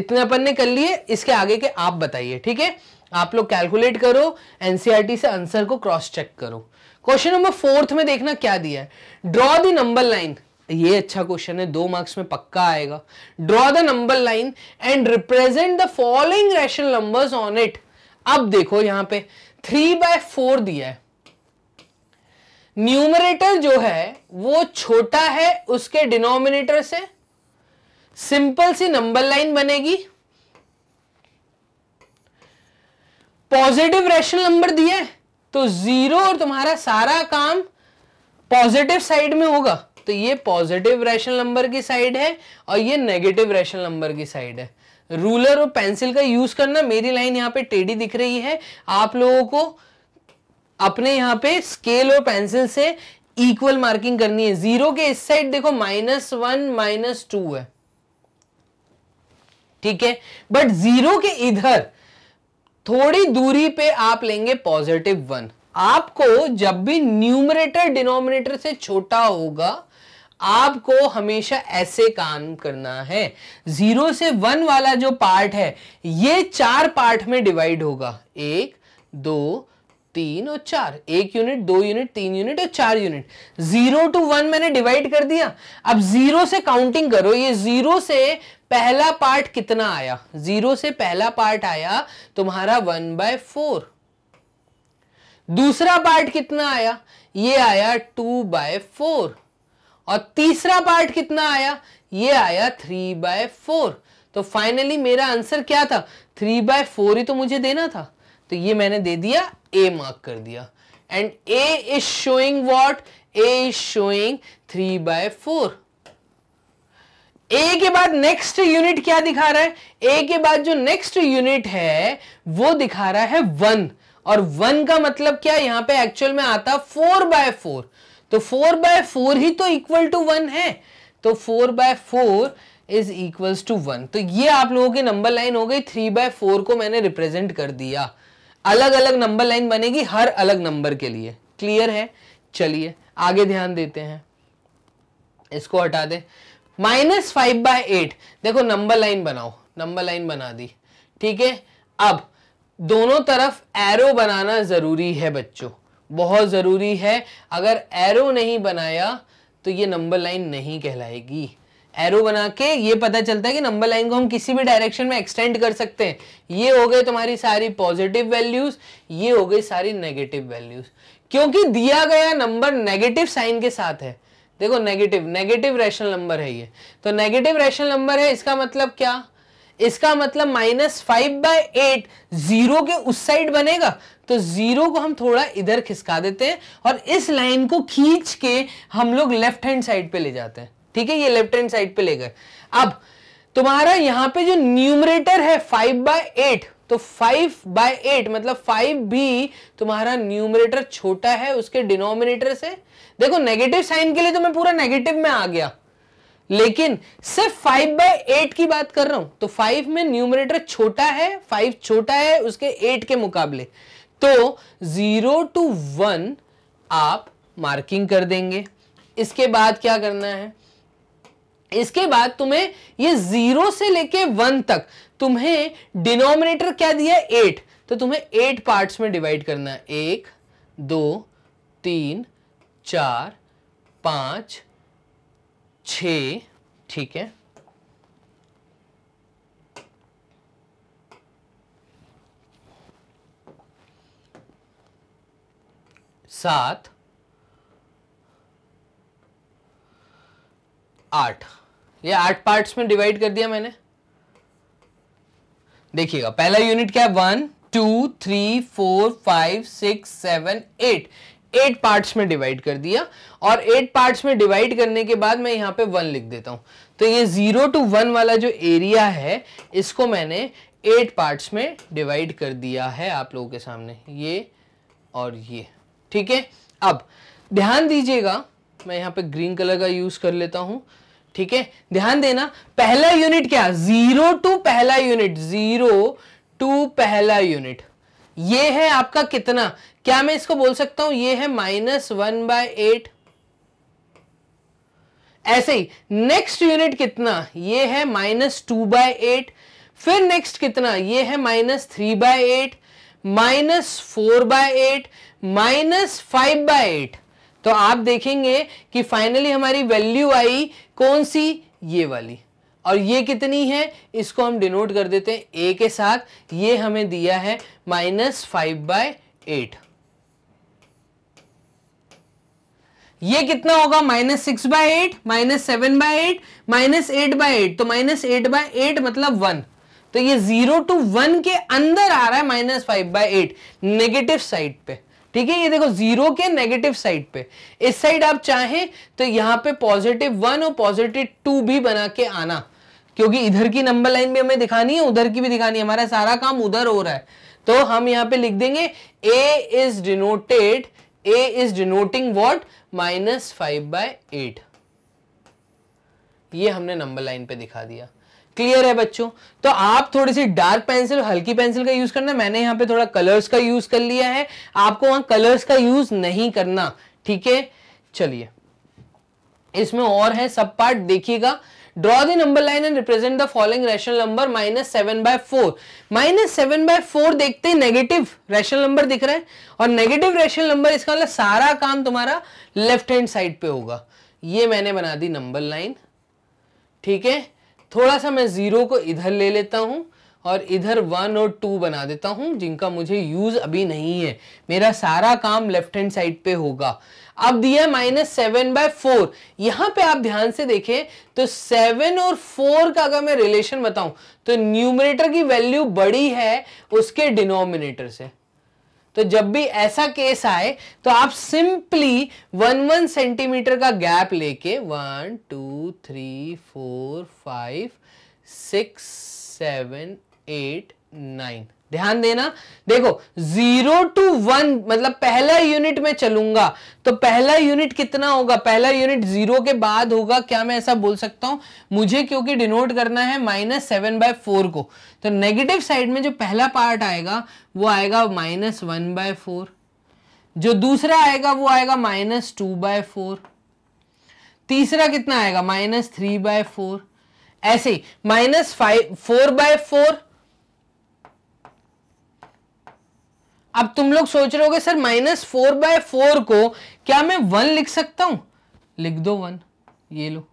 इतने अपन ने कर लिए इसके आगे के आप बताइए ठीक है आप लोग कैलकुलेट करो एनसीईआरटी e से आंसर को क्रॉस चेक करो क्वेश्चन नंबर फोर्थ में देखना क्या दिया है ड्रॉ द नंबर लाइन ये अच्छा क्वेश्चन है दो मार्क्स में पक्का आएगा draw the number line and represent the following rational numbers on it अब देखो यहां पे थ्री बाय फोर दिया है न्यूमरेटर जो है वो छोटा है उसके डिनोमिनेटर से सिंपल सी नंबर लाइन बनेगी पॉजिटिव रेशनल नंबर दिए तो जीरो और तुम्हारा सारा काम पॉजिटिव साइड में होगा तो ये पॉजिटिव रेशनल नंबर की साइड है और ये नेगेटिव रेशनल नंबर की साइड है रूलर और पेंसिल का यूज करना मेरी लाइन यहां पे टेढ़ी दिख रही है आप लोगों को अपने यहां पे स्केल और पेंसिल से इक्वल मार्किंग करनी है जीरो के इस साइड देखो माइनस वन माइनस टू है ठीक है बट जीरो के इधर थोड़ी दूरी पे आप लेंगे पॉजिटिव वन आपको जब भी न्यूमरेटर डिनोमिनेटर से छोटा होगा आपको हमेशा ऐसे काम करना है जीरो से वन वाला जो पार्ट है ये चार पार्ट में डिवाइड होगा एक दो तीन और चार एक यूनिट दो यूनिट तीन यूनिट और चार यूनिट जीरो टू वन मैंने डिवाइड कर दिया अब जीरो से काउंटिंग करो ये जीरो से पहला पार्ट कितना आया जीरो से पहला पार्ट आया तुम्हारा वन बाय फोर दूसरा पार्ट कितना आया ये आया टू बाय फोर और तीसरा पार्ट कितना आया ये आया थ्री बाय फोर तो फाइनली मेरा आंसर क्या था थ्री बाय फोर ही तो मुझे देना था तो ये मैंने दे दिया ए मार्क कर दिया and A is showing what A is showing three by four A के बाद नेक्स्ट यूनिट क्या दिखा रहा है ए के बाद जो नेक्स्ट यूनिट है वो दिखा रहा है वन और वन का मतलब क्या यहां पे एक्चुअल में आता फोर बाय फोर तो फोर बाय फोर ही तो इक्वल टू वन है तो four by four is equal to one तो ये आप लोगों की नंबर लाइन हो गई थ्री बाय फोर को मैंने रिप्रेजेंट कर दिया अलग अलग नंबर लाइन बनेगी हर अलग नंबर के लिए क्लियर है चलिए आगे ध्यान देते हैं इसको हटा दे माइनस फाइव बाय एट देखो नंबर लाइन बनाओ नंबर लाइन बना दी ठीक है अब दोनों तरफ एरो बनाना ज़रूरी है बच्चों बहुत ज़रूरी है अगर एरो नहीं बनाया तो ये नंबर लाइन नहीं कहलाएगी एरो बना के ये पता चलता है कि नंबर लाइन को हम किसी भी डायरेक्शन में एक्सटेंड कर सकते हैं ये हो गए तुम्हारी सारी पॉजिटिव वैल्यूज ये हो गई सारी नेगेटिव वैल्यूज क्योंकि दिया गया नंबर नेगेटिव साइन के साथ है देखो नेगेटिव नेगेटिव रैशनल नंबर है ये तो नेगेटिव रैशनल नंबर है इसका मतलब क्या इसका मतलब minus five by eight zero के उस साइड बनेगा तो जीरो को हम थोड़ा इधर खिसका देते हैं और इस लाइन को खींच के हम लोग लेफ्ट हैंड साइड पे ले जाते हैं ठीक है ये लेफ्ट हैंड साइड पे ले गए अब तुम्हारा यहां पे जो न्यूमरेटर है फाइव बाय एट तो फाइव बाय एट मतलब फाइव भी तुम्हारा न्यूमरेटर छोटा है उसके डिनोमिनेटर से देखो नेगेटिव साइन के लिए तो मैं पूरा नेगेटिव में आ गया लेकिन सिर्फ फाइव बाय एट की बात कर रहा हूं तो फाइव में न्यूमरेटर छोटा है फाइव छोटा है उसके एट के मुकाबले तो जीरो टू वन आप मार्किंग कर देंगे इसके बाद क्या करना है इसके बाद तुम्हें ये जीरो से लेके वन तक तुम्हें डिनोमिनेटर क्या दिया एट तो तुम्हें एट पार्ट्स में डिवाइड करना है एक दो तीन चार पांच छ ठीक है सात आठ ये आठ पार्ट्स में डिवाइड कर दिया मैंने देखिएगा पहला यूनिट क्या है one two three four five six seven eight eight parts में डिवाइड कर दिया और एट पार्ट्स में डिवाइड करने के बाद मैं यहाँ पे वन लिख देता हूं तो ये जीरो टू वन वाला जो एरिया है इसको मैंने एट पार्ट्स में डिवाइड कर दिया है आप लोगों के सामने ये और ये ठीक है अब ध्यान दीजिएगा मैं यहाँ पे ग्रीन कलर का यूज़ कर लेता हूं ठीक है ध्यान देना पहला यूनिट क्या जीरो टू पहला यूनिट जीरो टू पहला यूनिट ये है आपका कितना क्या मैं इसको बोल सकता हूं ये है माइनस वन बाय एट ऐसे ही नेक्स्ट यूनिट कितना ये है माइनस टू बाय एट फिर नेक्स्ट कितना ये है minus three by eight minus four by eight minus five by eight तो आप देखेंगे कि फाइनली हमारी वैल्यू आई कौन सी ये वाली और ये कितनी है इसको हम डिनोट कर देते हैं ए के साथ ये हमें दिया है माइनस फाइव बाय एट ये कितना होगा minus six by eight minus seven by eight minus eight by eight तो माइनस एट बाय एट मतलब वन तो ये जीरो टू वन के अंदर आ रहा है minus five by eight negative side पे ठीक है ये देखो जीरो के नेगेटिव साइड पे इस साइड आप चाहें तो यहां पे पॉजिटिव वन और पॉजिटिव टू भी बना के आना क्योंकि इधर की नंबर लाइन भी हमें दिखानी है उधर की भी दिखानी है हमारा सारा काम उधर हो रहा है तो हम यहां पे लिख देंगे A is denoted A is denoting what minus five by eight ये हमने नंबर लाइन पे दिखा दिया क्लियर है बच्चों तो आप थोड़ी सी डार्क पेंसिल हल्की पेंसिल का यूज करना मैंने यहाँ पे थोड़ा कलर्स का यूज कर लिया है आपको वहां कलर्स का यूज नहीं करना ठीक है चलिए इसमें और है सब पार्ट देखिएगा draw the number line and represent the following rational number minus seven by four minus seven by four देखते ही नेगेटिव रेशनल नंबर दिख रहा है और नेगेटिव रेशनल नंबर इसका मतलब सारा काम तुम्हारा लेफ्ट हैंड साइड पे होगा ये मैंने बना दी नंबर लाइन ठीक है थोड़ा सा मैं ज़ीरो को इधर ले लेता हूँ और इधर वन और टू बना देता हूँ जिनका मुझे यूज़ अभी नहीं है मेरा सारा काम लेफ्ट हैंड साइड पे होगा अब दिया माइनस सेवन बाय फोर यहाँ पे आप ध्यान से देखें तो सेवन और फोर का अगर मैं रिलेशन बताऊं तो न्यूमिनेटर की वैल्यू बड़ी है उसके डिनोमिनेटर से तो जब भी ऐसा केस आए तो आप सिंपली वन वन सेंटीमीटर का गैप लेके one two three four five six seven eight nine ध्यान देना देखो जीरो टू वन मतलब पहला यूनिट में चलूंगा तो पहला यूनिट कितना होगा पहला यूनिट जीरो के बाद होगा क्या मैं ऐसा बोल सकता हूं मुझे क्योंकि डिनोट करना है माइनस सेवन बाय फोर को तो नेगेटिव साइड में जो पहला पार्ट आएगा वो आएगा माइनस वन बाय फोर जो दूसरा आएगा वो आएगा माइनस टू बाय फोर तीसरा कितना आएगा माइनस थ्री बाय फोर ऐसे minus five four by four अब तुम लोग सोच रहे हो sir minus four by four को क्या मैं वन लिख सकता हूं लिख दो वन ये लो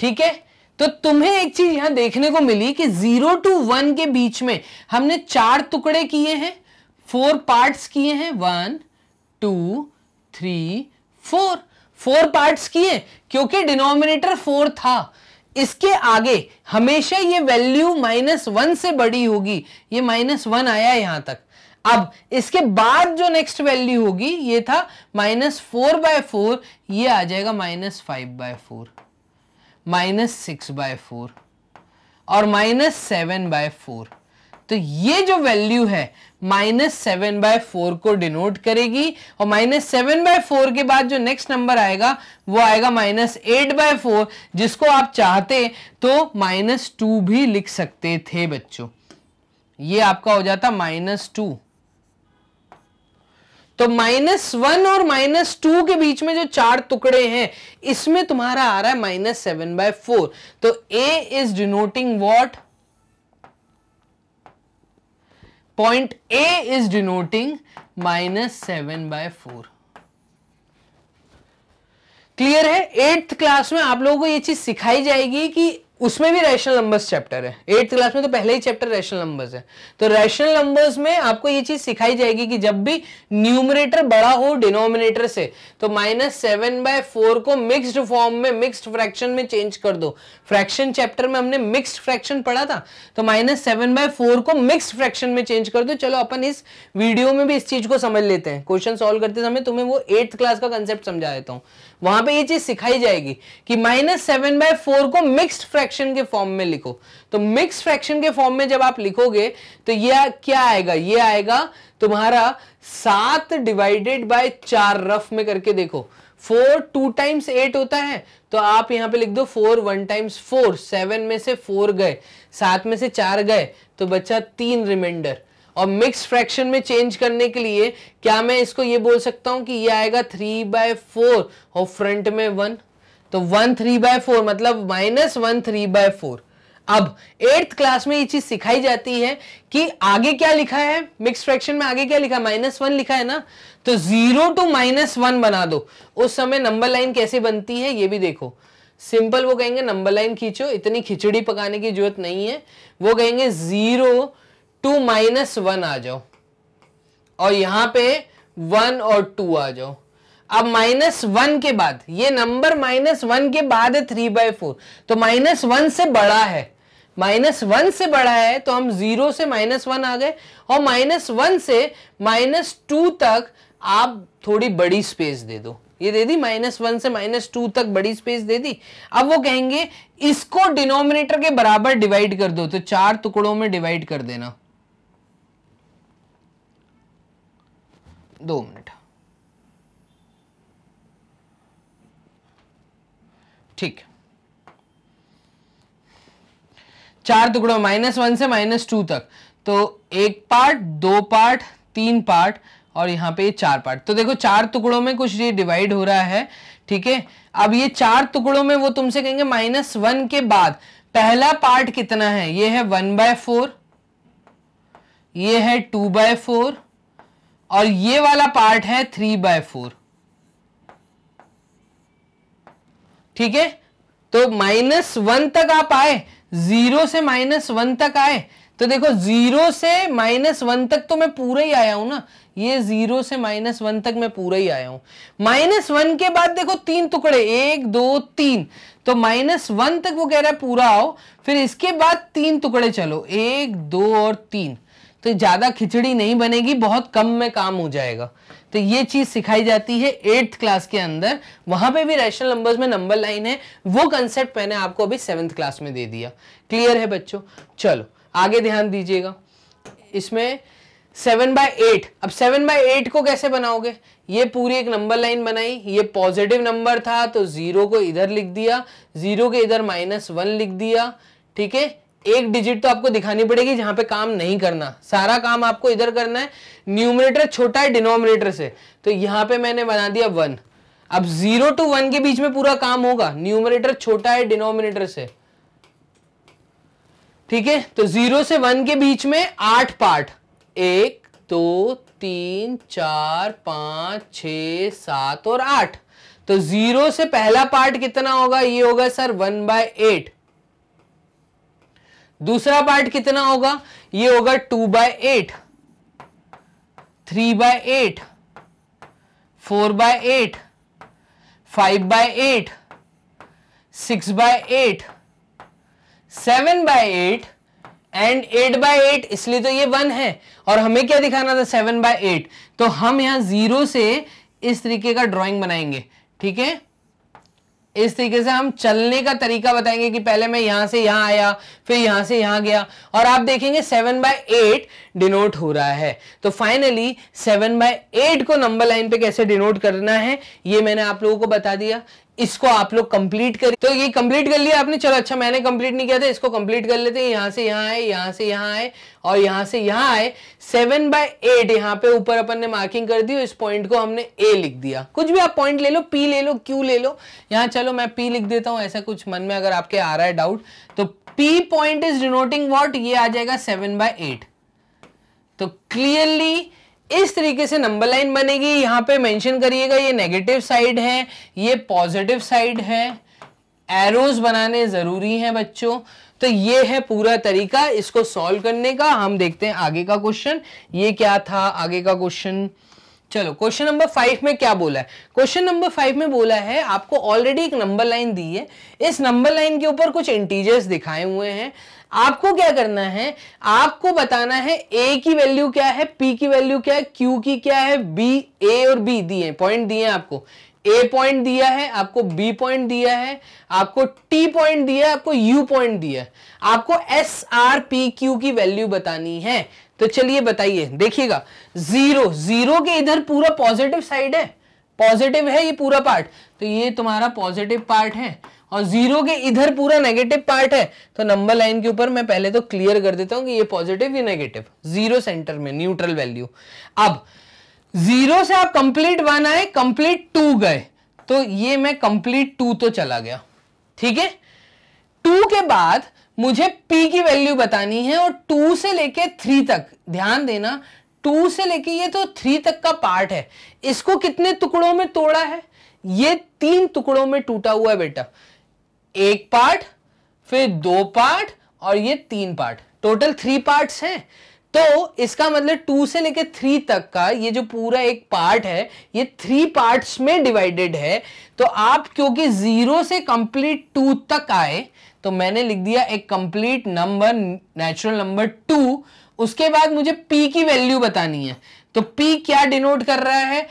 ठीक है तो तुम्हें एक चीज यहां देखने को मिली कि जीरो टू वन के बीच में हमने चार टुकड़े किए हैं फोर पार्ट्स किए हैं one two three four four parts किए क्योंकि डिनोमिनेटर फोर था इसके आगे हमेशा ये वैल्यू माइनस वन से बड़ी होगी ये माइनस वन आया यहां तक अब इसके बाद जो नेक्स्ट वैल्यू होगी ये था माइनस फोर बाय फोर ये आ जाएगा minus five by four minus six by four और माइनस सेवन बाय फोर तो ये जो वैल्यू है माइनस सेवन बाय फोर को डिनोट करेगी और माइनस सेवन बाय फोर के बाद जो नेक्स्ट नंबर आएगा वो आएगा माइनस एट बाय फोर जिसको आप चाहते तो माइनस टू भी लिख सकते थे बच्चों ये आपका हो जाता माइनस टू तो माइनस वन और माइनस टू के बीच में जो चार टुकड़े हैं इसमें तुम्हारा आ रहा है माइनस सेवन बाय फोर तो A is denoting what point A is denoting minus seven by four clear है एट्थ क्लास में आप लोगों को यह चीज सिखाई जाएगी कि उसमें भी रैशनल नंबर्स चैप्टर है एट्थ क्लास में तो पहले ही चैप्टर रैशनल नंबर्स है तो रैशनल नंबर्स में आपको ये चीज सिखाई जाएगी कि जब भी न्यूमरेटर बड़ा हो डिनोमिनेटर से तो माइनस सेवन बाय फोर को मिक्स्ड फॉर्म में मिक्स्ड फ्रैक्शन में चेंज कर दो फ्रैक्शन चैप्टर में हमने मिक्स्ड फ्रैक्शन पढ़ा था तो माइनस सेवन बाय फोर को मिक्स्ड फ्रैक्शन में चेंज कर दो चलो अपन इस वीडियो में भी इस चीज को समझ लेते हैं क्वेश्चन सोल्व करते समय तुम्हें वो एट्थ क्लास का कंसेप्ट समझा देता हूँ वहां पे ये चीज सिखाई जाएगी कि माइनस सेवन बाय फोर को मिक्स्ड फ्रैक्शन के फॉर्म में लिखो तो मिक्स फ्रैक्शन के फॉर्म में जब आप लिखोगे तो यह क्या आएगा ये आएगा तुम्हारा सात डिवाइडेड बाय चार रफ में करके देखो फोर टू टाइम्स एट होता है तो आप यहां पे लिख दो four one times four seven में से फोर गए सात में से चार गए तो बच्चा तीन रिमाइंडर और मिक्स फ्रैक्शन में चेंज करने के लिए क्या मैं इसको ये बोल सकता हूँ कि ये आएगा थ्री बाय फोर और फ्रंट में वन तो वन थ्री बाय फोर मतलब minus one three by four अब एट्थ क्लास में ये चीज सिखाई जाती है कि आगे क्या लिखा है मिक्स फ्रैक्शन में आगे क्या लिखा है माइनस वन लिखा है ना तो जीरो टू माइनस वन बना दो उस समय नंबर लाइन कैसे बनती है ये भी देखो सिंपल वो कहेंगे नंबर लाइन खींचो इतनी खिचड़ी पकाने की जरूरत नहीं है वो कहेंगे जीरो टू माइनस वन आ जाओ और यहां पे वन और टू आ जाओ अब माइनस वन के बाद ये नंबर माइनस वन के बाद है थ्री बाय फोर तो माइनस वन से बड़ा है माइनस वन से बड़ा है तो हम जीरो से माइनस वन आ गए और माइनस वन से माइनस टू तक आप थोड़ी बड़ी स्पेस दे दो ये दे दी माइनस वन से माइनस टू तक बड़ी स्पेस दे दी अब वो कहेंगे इसको डिनोमिनेटर के बराबर डिवाइड कर दो तो चार टुकड़ों में डिवाइड कर देना दो मिनट ठीक चार टुकड़ों माइनस वन से माइनस टू तक तो एक पार्ट दो पार्ट तीन पार्ट और यहां पे ये चार पार्ट तो देखो चार टुकड़ों में कुछ ये डिवाइड हो रहा है ठीक है अब ये चार टुकड़ों में वो तुमसे कहेंगे माइनस वन के बाद पहला पार्ट कितना है ये है वन बाय फोर ये है टू बाय फोर और ये वाला पार्ट है थ्री बाय फोर ठीक है तो माइनस वन तक आप आए जीरो से माइनस वन तक आए तो देखो जीरो से माइनस वन तक तो मैं पूरा ही आया हूं ना ये जीरो से माइनस वन तक मैं पूरा ही आया हूं माइनस वन के बाद देखो तीन टुकड़े एक दो तीन तो माइनस वन तक वो कह रहा है पूरा आओ फिर इसके बाद तीन टुकड़े चलो एक दो और तीन तो ज़्यादा खिचड़ी नहीं बनेगी बहुत कम में काम हो जाएगा तो ये चीज़ सिखाई जाती है एट्थ क्लास के अंदर वहां पे भी रैशनल नंबर्स में नंबर लाइन है वो कंसेप्ट मैंने आपको अभी सेवेंथ क्लास में दे दिया क्लियर है बच्चों चलो आगे ध्यान दीजिएगा इसमें सेवन बाय एट अब सेवन बाय एट को कैसे बनाओगे ये पूरी एक नंबर लाइन बनाई ये पॉजिटिव नंबर था तो जीरो को इधर लिख दिया जीरो के इधर माइनस वन लिख दिया ठीक है एक डिजिट तो आपको दिखानी पड़ेगी जहां पे काम नहीं करना सारा काम आपको इधर करना है न्यूमिनेटर छोटा है डिनोमिनेटर से तो यहां पे मैंने बना दिया वन अब जीरो टू वन के बीच में पूरा काम होगा न्यूमिनेटर छोटा है डिनोमिनेटर से ठीक है तो जीरो से वन के बीच में आठ पार्ट एक दो तीन चार पांच छ सात और आठ तो जीरो से पहला पार्ट कितना होगा ये होगा सर वन बाय एट दूसरा पार्ट कितना होगा ये होगा two by eight three by eight four by eight five by eight six by eight seven by eight and eight by eight इसलिए तो ये वन है और हमें क्या दिखाना था सेवन बाय एट तो हम यहां जीरो से इस तरीके का ड्राइंग बनाएंगे ठीक है इस तरीके से हम चलने का तरीका बताएंगे कि पहले मैं यहां से यहां आया फिर यहां से यहां गया और आप देखेंगे सेवन बाय एट डिनोट हो रहा है तो फाइनली सेवन बाय एट को नंबर लाइन पे कैसे डिनोट करना है ये मैंने आप लोगों को बता दिया इसको आप लोग कंप्लीट करें तो ये कंप्लीट कर लिया आपने चलो अच्छा मैंने कंप्लीट नहीं किया था इसको कंप्लीट कर लेते हैं यहां से यहां आए यहां से यहां आए और यहां से यहां आए सेवन बाय एट यहां पे ऊपर अपन ने मार्किंग कर दी इस पॉइंट को हमने ए लिख दिया कुछ भी आप पॉइंट ले लो पी ले लो क्यू ले लो यहां चलो मैं पी लिख देता हूं ऐसा कुछ मन में अगर आपके आ रहा है डाउट तो P point is denoting what ये आ जाएगा सेवन बाय एट तो क्लियरली इस तरीके से नंबर लाइन बनेगी यहां पे मेंशन करिएगा ये नेगेटिव साइड है ये पॉजिटिव साइड है एरोज बनाने ज़रूरी हैं बच्चों तो ये है पूरा तरीका इसको सॉल्व करने का हम देखते हैं आगे का क्वेश्चन ये क्या था आगे का क्वेश्चन चलो क्वेश्चन नंबर फाइव में क्या बोला है क्वेश्चन नंबर फाइव में बोला है आपको ऑलरेडी एक नंबर लाइन दी है इस नंबर लाइन के ऊपर कुछ इंटीजर्स दिखाए हुए हैं आपको क्या करना है आपको बताना है ए की वैल्यू क्या है पी की वैल्यू क्या है क्यू की क्या है बी ए और बी दिए पॉइंट दिए आपको ए पॉइंट दिया है आपको बी पॉइंट दिया है आपको टी पॉइंट दिया है आपको यू पॉइंट दिया है आपको एस आर पी क्यू की वैल्यू बतानी है तो चलिए बताइए देखिएगा जीरो जीरो के इधर पूरा पॉजिटिव साइड है पॉजिटिव है ये पूरा पार्ट तो ये तुम्हारा पॉजिटिव पार्ट है और जीरो के इधर पूरा नेगेटिव पार्ट है तो नंबर लाइन के ऊपर मैं पहले तो क्लियर कर देता हूं कि ये पॉजिटिव ये नेगेटिव जीरो सेंटर में न्यूट्रल वैल्यू अब जीरो से आप कंप्लीट वन आए कंप्लीट टू गए तो ये मैं कंप्लीट टू तो चला गया ठीक है टू के बाद मुझे p की वैल्यू बतानी है और टू से लेके थ्री तक ध्यान देना टू से लेके ये तो थ्री तक का पार्ट है इसको कितने टुकड़ों में तोड़ा है ये तीन टुकड़ों में टूटा हुआ है बेटा एक पार्ट फिर दो पार्ट और ये तीन पार्ट टोटल थ्री पार्ट्स हैं तो इसका मतलब टू से लेकर थ्री तक का ये जो पूरा एक पार्ट है ये थ्री पार्ट्स में डिवाइडेड है तो आप क्योंकि जीरो से कंप्लीट टू तक आए तो मैंने लिख दिया एक complete number natural number two उसके बाद मुझे पी की वैल्यू बतानी है तो पी क्या डिनोट कर रहा है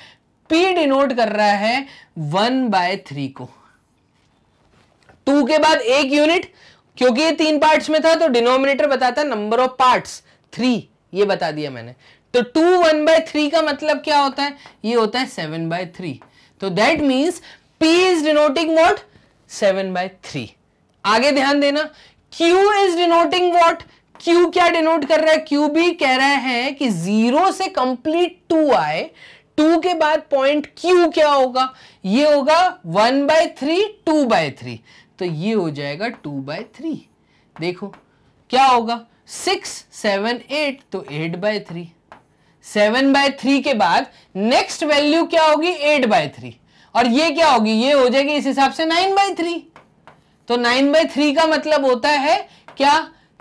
पी डिनोट कर रहा है वन बाय थ्री को टू के बाद एक यूनिट क्योंकि ये तीन पार्ट्स में था तो डिनोमिनेटर बताता नंबर ऑफ पार्ट्स थ्री ये बता दिया मैंने तो टू वन बाय थ्री का मतलब क्या होता है ये होता है सेवन बाय थ्री तो that means P is denoting what seven by three आगे ध्यान देना Q is denoting what Q क्या डिनोट कर रहा है क्यू भी कह रहा है कि जीरो से कंप्लीट टू आए टू के बाद पॉइंट क्यू क्या होगा ये होगा one by three two by three तो ये हो जाएगा टू बाय थ्री देखो क्या होगा सिक्स सेवन एट तो eight by three seven by three के बाद नेक्स्ट वैल्यू क्या होगी एट बाय थ्री और ये क्या होगी ये हो जाएगी इस हिसाब से नाइन बाय थ्री तो नाइन बाय थ्री का मतलब होता है क्या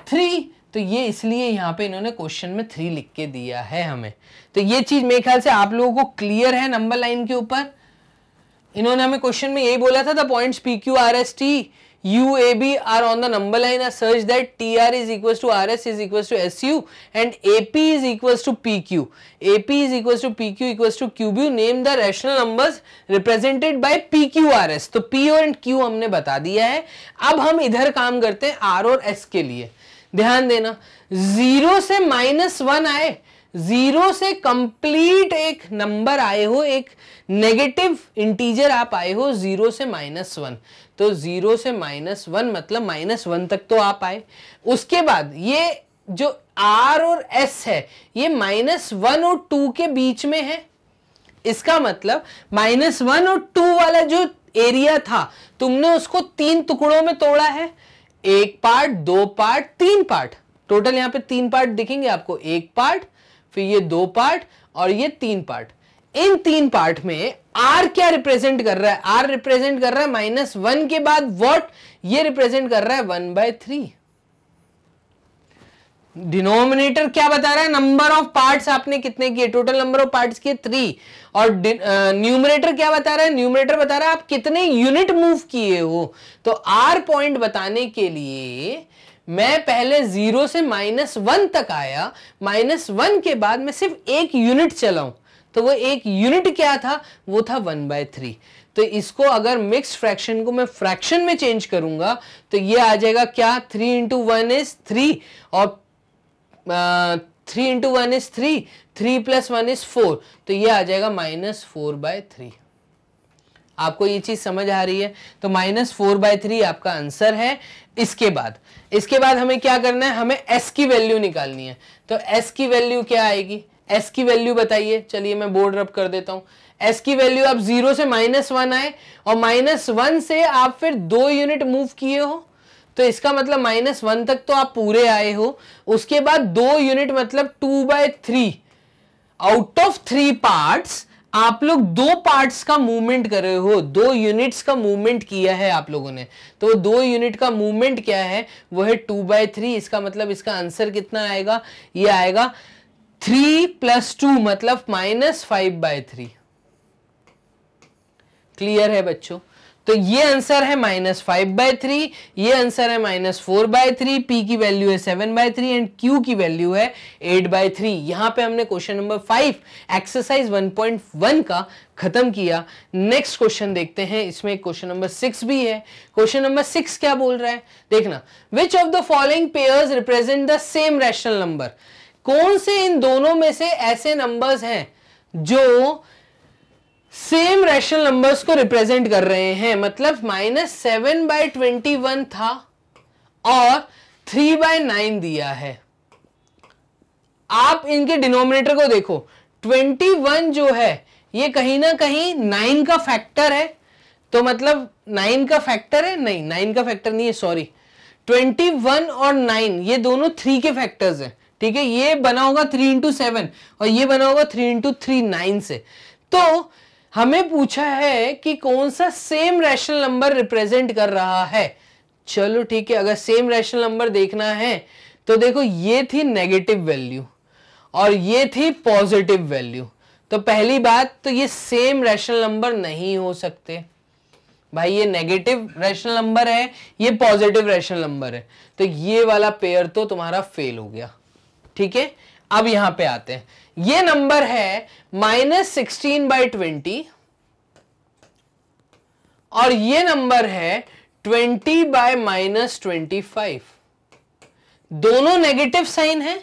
थ्री तो ये इसलिए यहाँ पे इन्होंने क्वेश्चन में थ्री लिख के दिया है हमें तो ये चीज मेरे ख्याल से आप लोगों को क्लियर है नंबर लाइन के ऊपर इन्होंने हमें क्वेश्चन में यही बोला था the point P Q R S T U A B R on the number line are सर्च that T R is equal to R S is equal to S U and A P is equal to P Q A P is equal to P Q equal to Q B name the rational number represented by P Q R S तो P और and Q हमने बता दिया है अब हम इधर काम करते हैं आर और एस के लिए ध्यान देना जीरो से माइनस वन आए जीरो से कंप्लीट एक नंबर आए हो एक नेगेटिव इंटीजर आप आए हो जीरो से माइनस वन तो जीरो से माइनस वन मतलब माइनस वन तक तो आप आए उसके बाद ये जो आर और एस है ये माइनस वन और टू के बीच में है इसका मतलब माइनस वन और टू वाला जो एरिया था तुमने उसको तीन टुकड़ों में तोड़ा है एक पार्ट दो पार्ट तीन पार्ट टोटल यहां पे तीन पार्ट दिखेंगे आपको एक पार्ट फिर ये दो पार्ट और ये तीन पार्ट इन तीन पार्ट में आर क्या रिप्रेजेंट कर रहा है आर रिप्रेजेंट कर रहा है माइनस वन के बाद वॉट ये रिप्रेजेंट कर रहा है वन बाय थ्री डिनोमिनेटर क्या बता रहा है नंबर ऑफ पार्ट्स आपने कितने किए टोटल नंबर ऑफ पार्ट्स किए थ्री और न्यूमरेटर क्या बता रहा है न्यूमरेटर बता रहा है आप कितने यूनिट मूव किए हो तो आर पॉइंट बताने के लिए मैं पहले जीरो से माइनस वन तक आया माइनस वन के बाद मैं सिर्फ एक यूनिट चलाऊं तो वो एक यूनिट क्या था वो था वन बाय थ्री तो इसको अगर मिक्स फ्रैक्शन को मैं फ्रैक्शन में चेंज करूंगा तो ये आ जाएगा क्या three into one is three और three into one is three three plus one is four तो ये आ जाएगा माइनस फोर बाय थ्री आपको ये चीज समझ आ रही है तो माइनस फोर बाय थ्री आपका आंसर है इसके बाद इसके बाद हमें क्या करना है हमें एस की वैल्यू निकालनी है तो एस की वैल्यू क्या आएगी एस की वैल्यू बताइए चलिए मैं बोर्ड रब कर देता हूं एस की वैल्यू आप जीरो से माइनस वन आए और माइनस वन से आप फिर दो यूनिट मूव किए हो तो इसका मतलब माइनस वन तक तो आप पूरे आए हो उसके बाद दो यूनिट मतलब two by three out of three parts आप लोग दो पार्ट्स का मूवमेंट कर रहे हो दो यूनिट्स का मूवमेंट किया है आप लोगों ने तो दो यूनिट का मूवमेंट क्या है वो है टू बाय थ्री इसका मतलब इसका आंसर कितना आएगा ये आएगा थ्री प्लस टू मतलब minus five by three clear है बच्चों तो ये आंसर है माइनस फाइव बाय थ्री ये आंसर है minus four by three P की वैल्यू है seven by three and Q की वैल्यू है एट बाय थ्री यहां पे हमने question number five exercise one point one का खत्म किया नेक्स्ट क्वेश्चन देखते हैं इसमें क्वेश्चन नंबर सिक्स भी है क्वेश्चन नंबर सिक्स क्या बोल रहा है देखना which of the following pairs represent the same rational number कौन से इन दोनों में से ऐसे नंबर्स हैं जो सेम रैशनल नंबर्स को रिप्रेजेंट कर रहे हैं मतलब minus seven by twenty one था और थ्री बाय नाइन दिया है आप इनके डिनोमिनेटर को देखो ट्वेंटी वन जो है ये कहीं ना कहीं नाइन का फैक्टर है तो मतलब नाइन का फैक्टर है नहीं नाइन का फैक्टर नहीं है सॉरी ट्वेंटी वन और नाइन ये दोनों थ्री के फैक्टर्स हैं ठीक है ये बना होगा थ्री इंटू सेवन और ये बना होगा थ्री इंटू थ्री नाइन से तो हमें पूछा है कि कौन सा सेम रैशनल नंबर रिप्रेजेंट कर रहा है चलो ठीक है अगर सेम रैशनल नंबर देखना है तो देखो ये थी नेगेटिव वैल्यू और ये थी पॉजिटिव वैल्यू तो पहली बात तो ये सेम रैशनल नंबर नहीं हो सकते भाई ये नेगेटिव रैशनल नंबर है ये पॉजिटिव रैशनल नंबर है तो ये वाला पेयर तो तुम्हारा फेल हो गया ठीक है अब यहां पे आते हैं ये नंबर है माइनस सिक्सटीन बाई ट्वेंटी और ये नंबर है twenty by minus twenty five दोनों नेगेटिव साइन है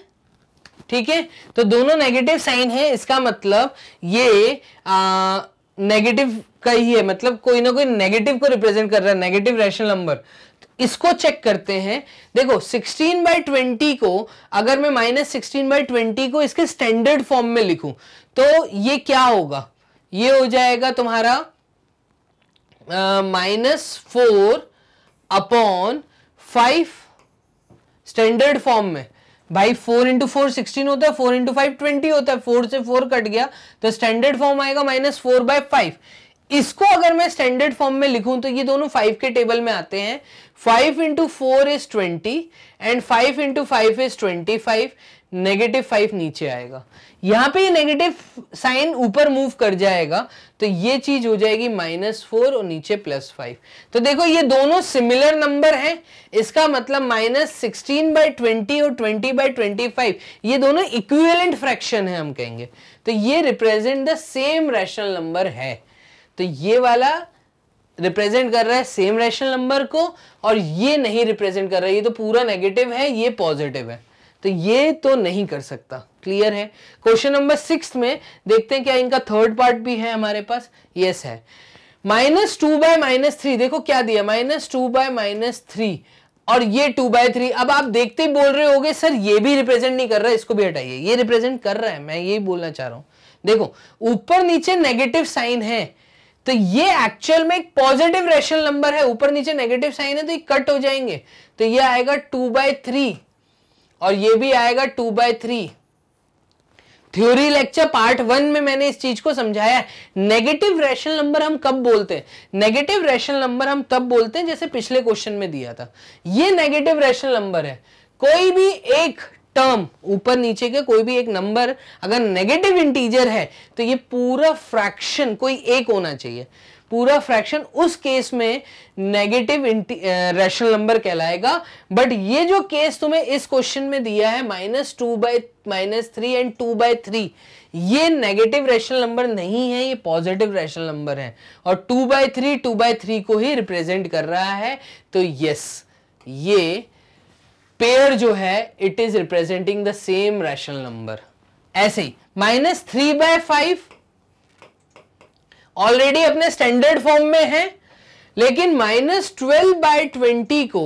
ठीक है तो दोनों नेगेटिव साइन है इसका मतलब ये नेगेटिव का ही है मतलब कोई ना कोई नेगेटिव को रिप्रेजेंट कर रहा है नेगेटिव रैशनल नंबर इसको चेक करते हैं देखो 16 बाय 20 को अगर मैं माइनस सिक्सटीन बाय ट्वेंटी को इसके स्टैंडर्ड फॉर्म में लिखूं तो ये क्या होगा ये हो जाएगा तुम्हारा minus four upon five standard form में भाई फोर इंटू फोर सिक्सटीन होता है फोर इंटू फाइव ट्वेंटी होता है फोर से फोर कट गया तो स्टैंडर्ड फॉर्म आएगा माइनस फोर बाय फाइव इसको अगर मैं स्टैंडर्ड फॉर्म में लिखूं तो ये दोनों फाइव के टेबल में आते हैं five into four is twenty and five into five is twenty five negative five नीचे आएगा यहां पे ये नेगेटिव साइन ऊपर मूव कर जाएगा तो ये चीज हो जाएगी माइनस फोर और नीचे प्लस फाइव तो देखो ये दोनों सिमिलर नंबर हैं इसका मतलब माइनस सिक्सटीन बाई ट्वेंटी और ट्वेंटी बाई ट्वेंटी फाइव ये दोनों इक्विवेलेंट फ्रैक्शन है हम कहेंगे तो ये represent the same rational number है तो ये वाला रिप्रेजेंट कर रहा है सेम रैशनल नंबर को और ये नहीं रिप्रेजेंट कर रहा है ये तो पूरा नेगेटिव है ये पॉजिटिव है तो ये तो नहीं कर सकता क्लियर है क्वेश्चन नंबर सिक्स में देखते हैं क्या इनका थर्ड पार्ट भी है हमारे पास यस है minus two by minus three देखो क्या दिया minus two by minus three और ये टू बाय थ्री अब आप देखते ही बोल रहे हो सर ये भी रिप्रेजेंट नहीं कर रहा है इसको भी हटाइए ये रिप्रेजेंट कर रहा है मैं यही बोलना चाह रहा हूं देखो ऊपर नीचे नेगेटिव साइन है तो ये एक्चुअल में एक पॉजिटिव रेशनल नंबर है ऊपर नीचे नेगेटिव साइन है तो ये कट हो जाएंगे तो ये आएगा टू बाय थ्री और ये भी आएगा two by three theory lecture part one में मैंने इस चीज को समझाया नेगेटिव रेशनल नंबर हम कब बोलते हैं नेगेटिव रेशनल नंबर हम तब बोलते हैं जैसे पिछले क्वेश्चन में दिया था ये नेगेटिव रेशनल नंबर है कोई भी एक टर्म ऊपर नीचे के कोई भी एक नंबर अगर नेगेटिव इंटीजर है तो ये पूरा फ्रैक्शन कोई एक होना चाहिए पूरा फ्रैक्शन उस केस में नेगेटिव रैशनल नंबर कहलाएगा बट ये जो केस तुम्हें इस क्वेश्चन में दिया है minus two by minus three and two by three ये नेगेटिव रैशनल नंबर नहीं है ये पॉजिटिव रैशनल नंबर है और two by three two by three को ही रिप्रेजेंट कर रहा है तो यस ये पेयर जो है it is representing the same rational number ऐसे ही minus three by five already अपने स्टैंडर्ड फॉर्म में है लेकिन माइनस ट्वेल्व बाय ट्वेंटी को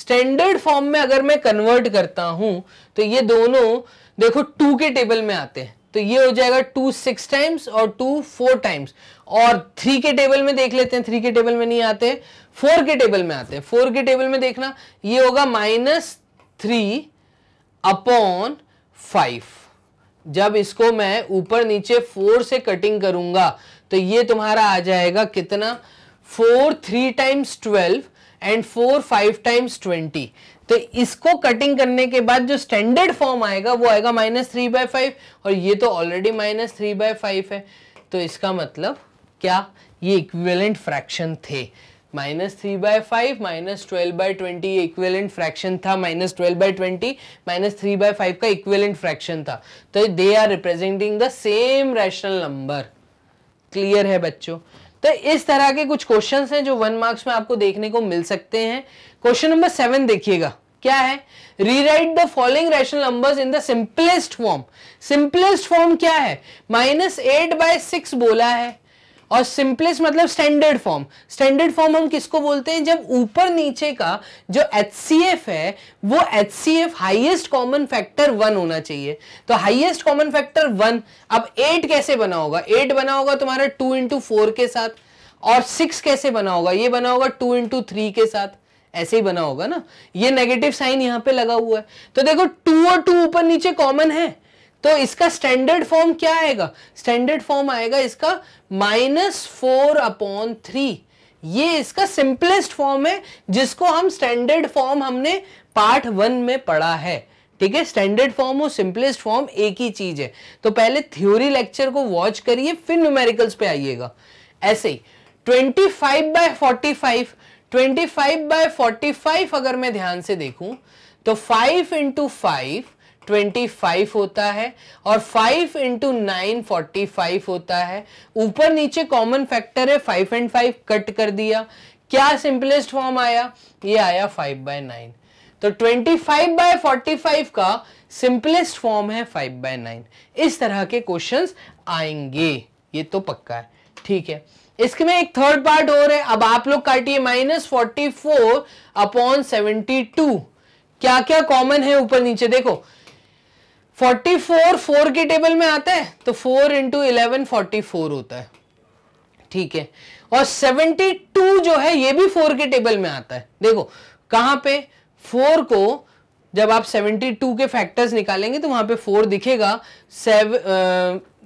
स्टैंडर्ड फॉर्म में अगर मैं कन्वर्ट करता हूं तो ये दोनों देखो टू के टेबल में आते हैं तो ये हो जाएगा टू सिक्स टाइम्स और टू फोर टाइम्स और थ्री के टेबल में देख लेते हैं थ्री के टेबल में नहीं आते फोर के टेबल में आते हैं फोर के टेबल में देखना ये होगा माइनस थ्री अपॉन फाइव जब इसको मैं ऊपर नीचे फोर से कटिंग करूंगा तो ये तुम्हारा आ जाएगा कितना four three times twelve and four five times twenty तो इसको कटिंग करने के बाद जो स्टैंडर्ड फॉर्म आएगा वो आएगा माइनस थ्री बाय फाइव और ये तो already minus three by five है तो इसका मतलब क्या ये इक्विवेलेंट फ्रैक्शन थे minus three by five minus twelve by twenty equivalent fraction था minus twelve by twenty minus three by five का इक्वेलेंट फ्रैक्शन था तो they are representing the same rational number clear है बच्चों तो इस तरह के कुछ क्वेश्चन हैं जो वन मार्क्स में आपको देखने को मिल सकते हैं क्वेश्चन नंबर सेवन देखिएगा क्या है rewrite the following rational numbers in the simplest form simplest form क्या है माइनस एट बाय सिक्स बोला है और सिंपलेस्ट मतलब स्टैंडर्ड फॉर्म स्टैंडर्ड फॉर्म हम किसको बोलते हैं जब ऊपर नीचे का जो एच है वो H C F highest common factor one होना चाहिए तो हाइएस्ट कॉमन फैक्टर वन अब एट कैसे बना होगा एट बना होगा तुम्हारा टू इंटू फोर के साथ और सिक्स कैसे बना होगा ये बना होगा टू इंटू थ्री के साथ ऐसे ही बना होगा ना ये नेगेटिव साइन यहाँ पे लगा हुआ है तो देखो टू और टू ऊपर नीचे कॉमन है तो इसका स्टैंडर्ड फॉर्म क्या आएगा स्टैंडर्ड फॉर्म आएगा इसका माइनस फोर अपॉन थ्री ये इसका सिंपलेस्ट फॉर्म है जिसको हम स्टैंडर्ड फॉर्म हमने पार्ट वन में पढ़ा है ठीक है स्टैंडर्ड फॉर्म और सिंपलेस्ट फॉर्म एक ही चीज है तो पहले थ्योरी लेक्चर को वॉच करिए फिर न्यूमेरिकल्स पे आइएगा ऐसे ही twenty five by forty five twenty five by forty five अगर मैं ध्यान से देखूं तो फाइव इंटू फाइव 25 होता है और 5 इंटू नाइन फोर्टी होता है ऊपर नीचे कॉमन फैक्टर है 5 एंड 5 कट कर दिया क्या सिंपलेस्ट फॉर्म आया ये आया 5 बाय नाइन तो 25 फाइव बाय फोर्टी का सिंपलेस्ट फॉर्म है 5 बाय नाइन इस तरह के क्वेश्चंस आएंगे ये तो पक्का है ठीक है इसके में एक थर्ड पार्ट और है अब आप लोग काटिए माइनस फोर्टी अपॉन सेवेंटी क्या क्या कॉमन है ऊपर नीचे देखो फोर्टी फोर फोर के टेबल में आता है तो four into eleven forty four होता है ठीक है और सेवेंटी टू जो है ये भी फोर के टेबल में आता है देखो कहां पे फोर को जब आप सेवेंटी टू के फैक्टर्स निकालेंगे तो वहां पे फोर दिखेगा सेव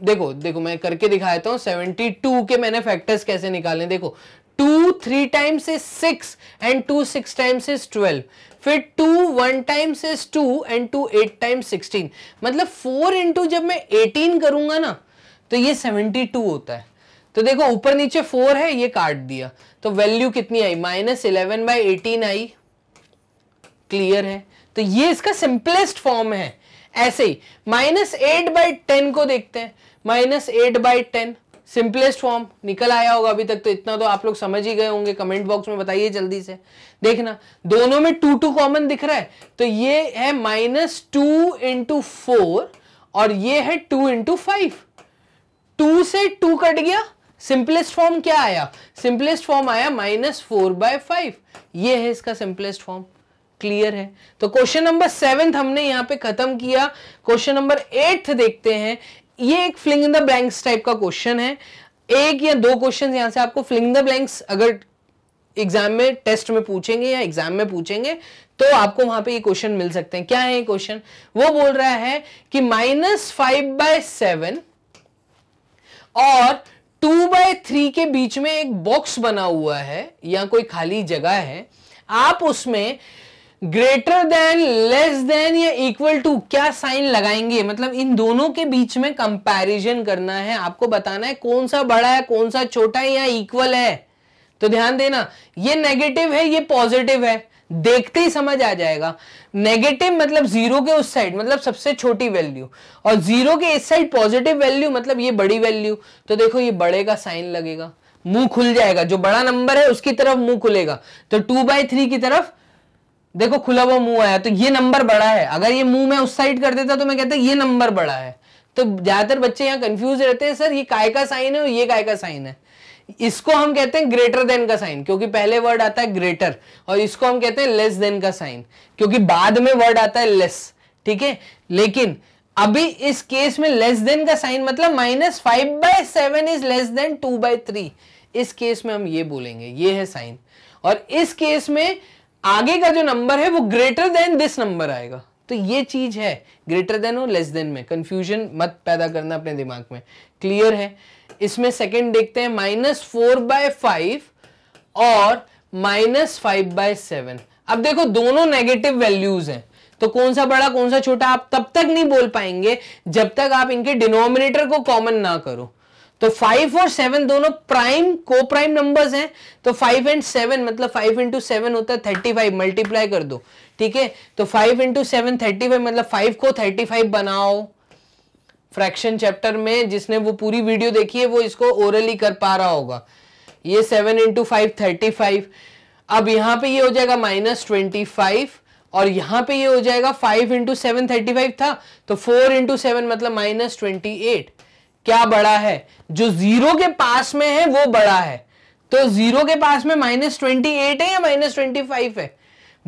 देखो देखो मैं करके दिखा देता हूँ सेवेंटी टू के मैंने फैक्टर्स कैसे निकाले देखो two three times is six and two six times is twelve फिर two one times is two and two eight times sixteen मतलब फोर इंटू जब मैं एटीन करूंगा ना तो ये सेवेंटी टू होता है तो देखो ऊपर नीचे फोर है ये काट दिया तो वैल्यू कितनी आई माइनस इलेवन बाई एटीन आई क्लियर है तो ये इसका सिंपलेस्ट फॉर्म है ऐसे ही माइनस एट बाई टेन को देखते हैं minus eight by ten simplest form निकल आया होगा अभी तक तो इतना तो आप लोग समझ ही गए होंगे कमेंट बॉक्स में बताइए जल्दी से देखना दोनों में टू टू कॉमन दिख रहा है तो ये है माइनस टू इंटू फोर और ये है टू इंटू फाइव टू से टू कट गया सिंपलेस्ट फॉर्म क्या आया सिंपलेस्ट फॉर्म आया माइनस फोर बाय फाइव ये है इसका सिंपलेस्ट फॉर्म क्लियर है तो क्वेश्चन नंबर सेवेंथ हमने यहाँ पे खत्म किया क्वेश्चन नंबर एट्थ देखते हैं ये एक filling in the blanks type का क्वेश्चन है एक या दो क्वेश्चन यहां से आपको फ्लिंग द ब्लैंक्स अगर एग्जाम में टेस्ट में पूछेंगे या एग्जाम में पूछेंगे तो आपको वहां पे ये क्वेश्चन मिल सकते हैं क्या है ये क्वेश्चन वो बोल रहा है कि माइनस फाइव बाय सेवन और टू बाय थ्री के बीच में एक बॉक्स बना हुआ है या कोई खाली जगह है आप उसमें ग्रेटर देन लेस देन या इक्वल टू क्या साइन लगाएंगे मतलब इन दोनों के बीच में कंपैरिजन करना है आपको बताना है कौन सा बड़ा है कौन सा छोटा है या इक्वल है तो ध्यान देना ये नेगेटिव है ये पॉजिटिव है देखते ही समझ आ जाएगा नेगेटिव मतलब जीरो के उस साइड मतलब सबसे छोटी वैल्यू और जीरो के इस साइड पॉजिटिव वैल्यू मतलब ये बड़ी वैल्यू तो देखो ये बड़े का साइन लगेगा मुंह खुल जाएगा जो बड़ा नंबर है उसकी तरफ मुंह खुलेगा तो टू बाई थ्री की तरफ देखो खुला हुआ मुंह आया तो ये नंबर बड़ा है अगर ये मुंह में उस साइड कर देता तो मैं कहता ये नंबर बड़ा है तो ज्यादातर बच्चे यहाँ कंफ्यूज रहते हैं सर ये काय का साइन है और ये काय का साइन है इसको हम कहते हैं ग्रेटर देन का साइन क्योंकि पहले वर्ड आता है ग्रेटर और इसको हम कहते हैं लेस देन का साइन क्योंकि बाद में वर्ड आता है लेस ठीक है लेकिन अभी इस केस में लेस देन का साइन मतलब minus five by seven is less than two by three इस केस में हम ये बोलेंगे ये है साइन और इस केस में आगे का जो नंबर है वो ग्रेटर देन दिस नंबर आएगा तो ये चीज है ग्रेटर देन और लेस देन में कंफ्यूजन मत पैदा करना अपने दिमाग में क्लियर है इसमें सेकेंड देखते हैं माइनस फोर बाय फाइव और माइनस फाइव बाय सेवन अब देखो दोनों नेगेटिव वैल्यूज हैं तो कौन सा बड़ा कौन सा छोटा आप तब तक नहीं बोल पाएंगे जब तक आप इनके डिनोमिनेटर को कॉमन ना करो तो फाइव और सेवन दोनों प्राइम को प्राइम नंबर हैं तो फाइव एंड सेवन मतलब फाइव इंटू सेवन होता है थर्टी फाइव मल्टीप्लाई कर दो ठीक है तो five into seven thirty five मतलब फाइव को थर्टी फाइव बनाओ फ्रैक्शन चैप्टर में जिसने वो पूरी वीडियो देखी है वो इसको ओरली कर पा रहा होगा ये seven into five thirty five अब यहां पे ये हो जाएगा माइनस ट्वेंटी फाइव और यहां पे ये हो जाएगा five into seven thirty five था तो फोर इंटू सेवन मतलब माइनस ट्वेंटी एट क्या बड़ा है जो जीरो के पास में है वो बड़ा है तो जीरो के पास में माइनस ट्वेंटी एट है या माइनस ट्वेंटी फाइव है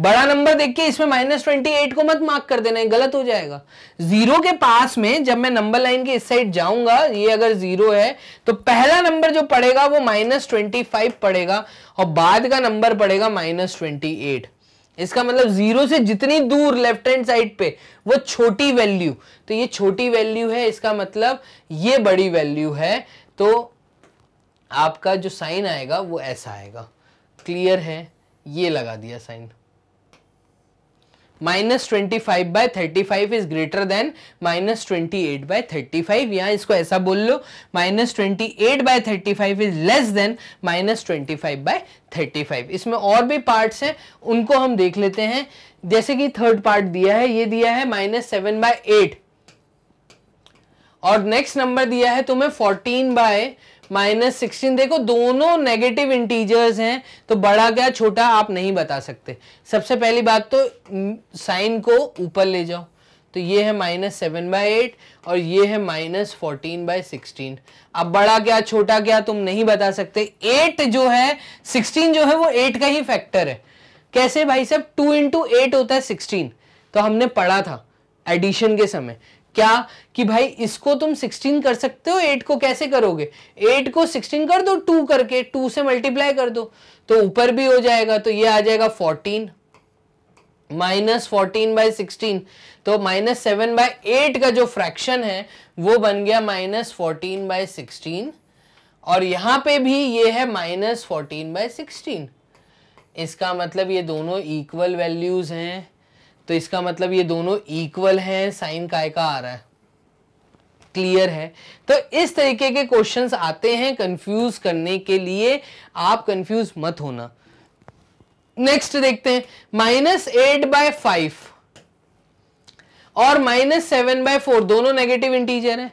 बड़ा नंबर देख के इसमें माइनस ट्वेंटी एट को मत मार्क कर देना है गलत हो जाएगा जीरो के पास में जब मैं नंबर लाइन के इस साइड जाऊंगा ये अगर जीरो है तो पहला नंबर जो पड़ेगा वो माइनस ट्वेंटी फाइव पड़ेगा और बाद का नंबर पड़ेगा माइनस ट्वेंटी एट इसका मतलब जीरो से जितनी दूर लेफ्ट हैंड साइड पे वो छोटी वैल्यू तो ये छोटी वैल्यू है इसका मतलब ये बड़ी वैल्यू है तो आपका जो साइन आएगा वो ऐसा आएगा क्लियर है ये लगा दिया sign minus twenty five by thirty five is greater than minus twenty eight by thirty five यहाँ इसको ऐसा बोल लो minus twenty eight by thirty five is less than minus twenty five by thirty five इसमें और भी parts हैं उनको हम देख लेते हैं जैसे कि थर्ड पार्ट दिया है ये दिया है माइनस सेवन बाय एट और नेक्स्ट नंबर दिया है तुम्हें फोर्टीन बाय माइनस सिक्सटीन देखो दोनों नेगेटिव इंटीजर्स हैं तो बड़ा क्या छोटा आप नहीं बता सकते सबसे पहली बात तो साइन को ऊपर ले जाओ तो ये है माइनस सेवन बाय एट और ये है माइनस फोर्टीन बाय सिक्सटीन अब बड़ा क्या छोटा क्या तुम नहीं बता सकते एट जो है सिक्सटीन जो है वो एट का ही फैक्टर है कैसे भाई साहब टू इंटू एट होता है सिक्सटीन तो हमने पढ़ा था एडिशन के समय क्या कि भाई इसको तुम 16 कर सकते हो 8 को कैसे करोगे 8 को 16 कर दो 2 करके 2 से मल्टीप्लाई कर दो तो ऊपर भी हो जाएगा तो ये आ जाएगा 14 माइनस फोर्टीन बाय सिक्सटीन तो माइनस सेवन बाय एट का जो फ्रैक्शन है वो बन गया माइनस फोर्टीन बाय सिक्सटीन और यहां पे भी ये है माइनस फोर्टीन बाय सिक्सटीन इसका मतलब ये दोनों इक्वल वैल्यूज हैं तो इसका मतलब ये दोनों इक्वल हैं साइन काय का आ रहा है क्लियर है तो इस तरीके के क्वेश्चंस आते हैं कंफ्यूज करने के लिए आप कंफ्यूज मत होना नेक्स्ट देखते हैं माइनस एट बाय फाइव और माइनस सेवन बाय फोर दोनों नेगेटिव इंटीजर हैं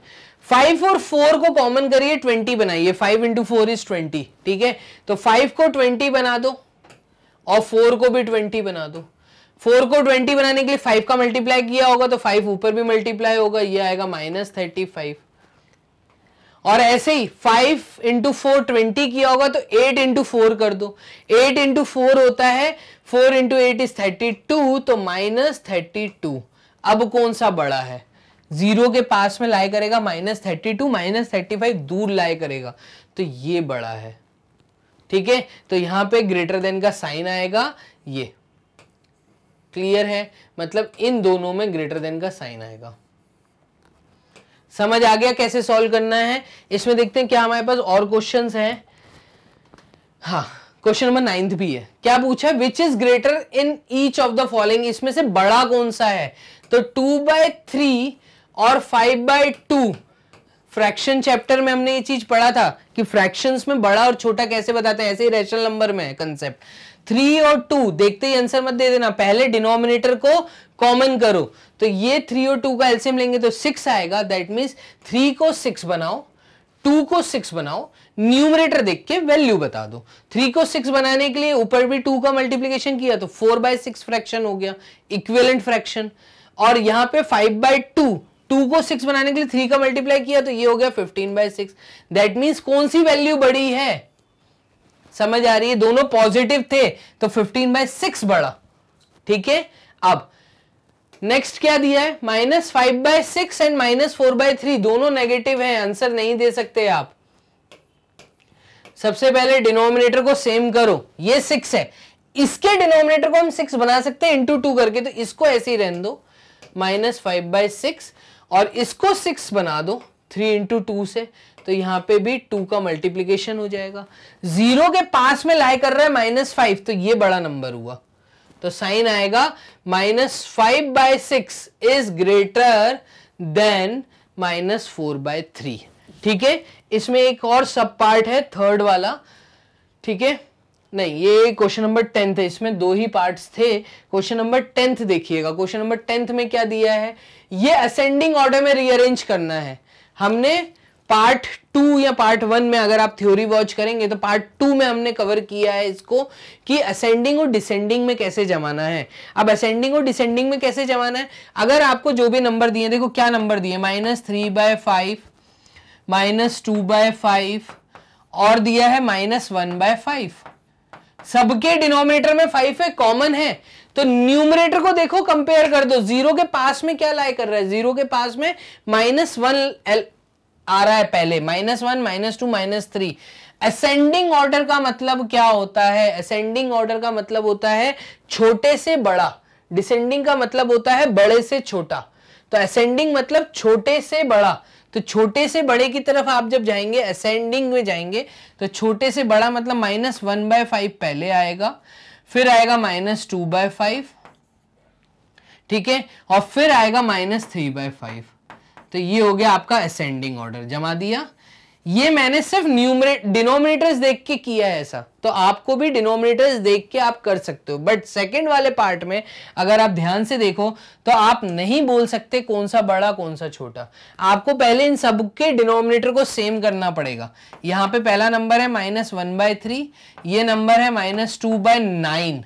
फाइव और फोर को कॉमन करिए ट्वेंटी बनाइए five into four is twenty ठीक है तो फाइव को ट्वेंटी बना दो और फोर को भी ट्वेंटी बना दो फोर को ट्वेंटी बनाने के लिए फाइव का मल्टीप्लाई किया होगा तो फाइव ऊपर भी मल्टीप्लाई होगा ये आएगा माइनस थर्टी फाइव और ऐसे ही फाइव इंटू फोर ट्वेंटी किया होगा तो एट इंटू फोर कर दो एट इंटू फोर होता है four into eight is thirty two तो माइनस थर्टी टू अब कौन सा बड़ा है जीरो के पास में लाई करेगा minus thirty two minus thirty five दूर लाई करेगा तो ये बड़ा है ठीक है तो यहां पे ग्रेटर देन का साइन आएगा ये क्लियर है मतलब इन दोनों में ग्रेटर देन का साइन आएगा समझ आ गया कैसे सॉल्व करना है इसमें देखते हैं क्या हमारे पास और क्वेश्चन हैं हाँ क्वेश्चन नंबर नाइन्थ भी है क्या पूछा है which is greater in each of the following इसमें से बड़ा कौन सा है तो टू बाय थ्री और five by two fraction chapter में हमने ये चीज पढ़ा था कि फ्रैक्शंस में बड़ा और छोटा कैसे बताते हैं ऐसे ही रैशनल नंबर में है कंसेप्ट थ्री और टू देखते ही आंसर मत दे देना पहले डिनोमिनेटर को कॉमन करो तो ये थ्री और टू का एल्सियम लेंगे तो सिक्स आएगा दैट मीन्स थ्री को सिक्स बनाओ टू को सिक्स बनाओ न्यूमरेटर देख के वैल्यू बता दो थ्री को सिक्स बनाने के लिए ऊपर भी टू का मल्टीप्लीकेशन किया तो फोर बाय सिक्स फ्रैक्शन हो गया इक्वेलेंट फ्रैक्शन और यहां पे फाइव बाय टू टू को सिक्स बनाने के लिए थ्री का मल्टीप्लाई किया तो ये हो गया fifteen by six that means कौन सी वैल्यू बड़ी है समझ आ रही है दोनों पॉजिटिव थे तो 15 बाय सिक्स बढ़ा ठीक है अब नेक्स्ट क्या दिया है minus five by six and minus four by three दोनों नेगेटिव हैं आंसर नहीं दे सकते आप सबसे पहले डिनोमिनेटर को सेम करो ये सिक्स है इसके डिनोमिनेटर को हम सिक्स बना सकते हैं इंटू टू करके तो इसको ऐसे ही रहने दो माइनस फाइव बाय सिक्स और इसको सिक्स बना दो थ्री इंटू टू से तो यहां पे भी टू का मल्टीप्लीकेशन हो जाएगा जीरो के पास में लाई कर रहा है माइनस फाइव तो ये बड़ा नंबर हुआ तो साइन आएगा minus five by six is greater than minus four by three ठीक है इसमें एक और सब पार्ट है थर्ड वाला ठीक है नहीं ये क्वेश्चन नंबर टेंथ है इसमें दो ही पार्ट्स थे क्वेश्चन नंबर टेंथ देखिएगा क्वेश्चन नंबर टेंथ में क्या दिया है ये असेंडिंग ऑर्डर में रीअरेंज करना है हमने पार्ट टू या पार्ट वन में अगर आप थ्योरी वॉच करेंगे तो पार्ट टू में हमने कवर किया है इसको कि असेंडिंग और डिसेंडिंग में कैसे जमाना है अब असेंडिंग और डिसेंडिंग में कैसे जमाना है अगर आपको जो भी नंबर दिए देखो क्या नंबर दिए minus three by five minus two by five और दिया है माइनस वन बाय फाइव सबके डिनोमिनेटर में फाइव है कॉमन है तो न्यूमरेटर को देखो कंपेयर कर दो जीरो के पास में क्या लाई कर रहा है जीरो के पास में माइनस वन आ रहा है पहले minus one minus two minus three ascending order का मतलब क्या होता है असेंडिंग ऑर्डर का मतलब होता है छोटे से बड़ा डिसेंडिंग का मतलब होता है बड़े से छोटा तो असेंडिंग मतलब छोटे से बड़ा तो छोटे से बड़े की तरफ आप जब जाएंगे असेंडिंग में जाएंगे तो छोटे से बड़ा मतलब माइनस वन बाय फाइव पहले आएगा फिर आएगा माइनस टू बाय फाइव ठीक है और फिर आएगा माइनस थ्री बाय फाइव तो ये हो गया आपका असेंडिंग ऑर्डर जमा दिया ये मैंने सिर्फ न्यूमरेट डिनोमिनेटर्स देख के किया है ऐसा तो आपको भी डिनोमिनेटर्स देख के आप कर सकते हो बट सेकेंड वाले पार्ट में अगर आप ध्यान से देखो तो आप नहीं बोल सकते कौन सा बड़ा कौन सा छोटा आपको पहले इन सब के डिनोमिनेटर को सेम करना पड़ेगा यहाँ पे पहला नंबर है माइनस वन बाय थ्री ये नंबर है माइनस टू बाय नाइन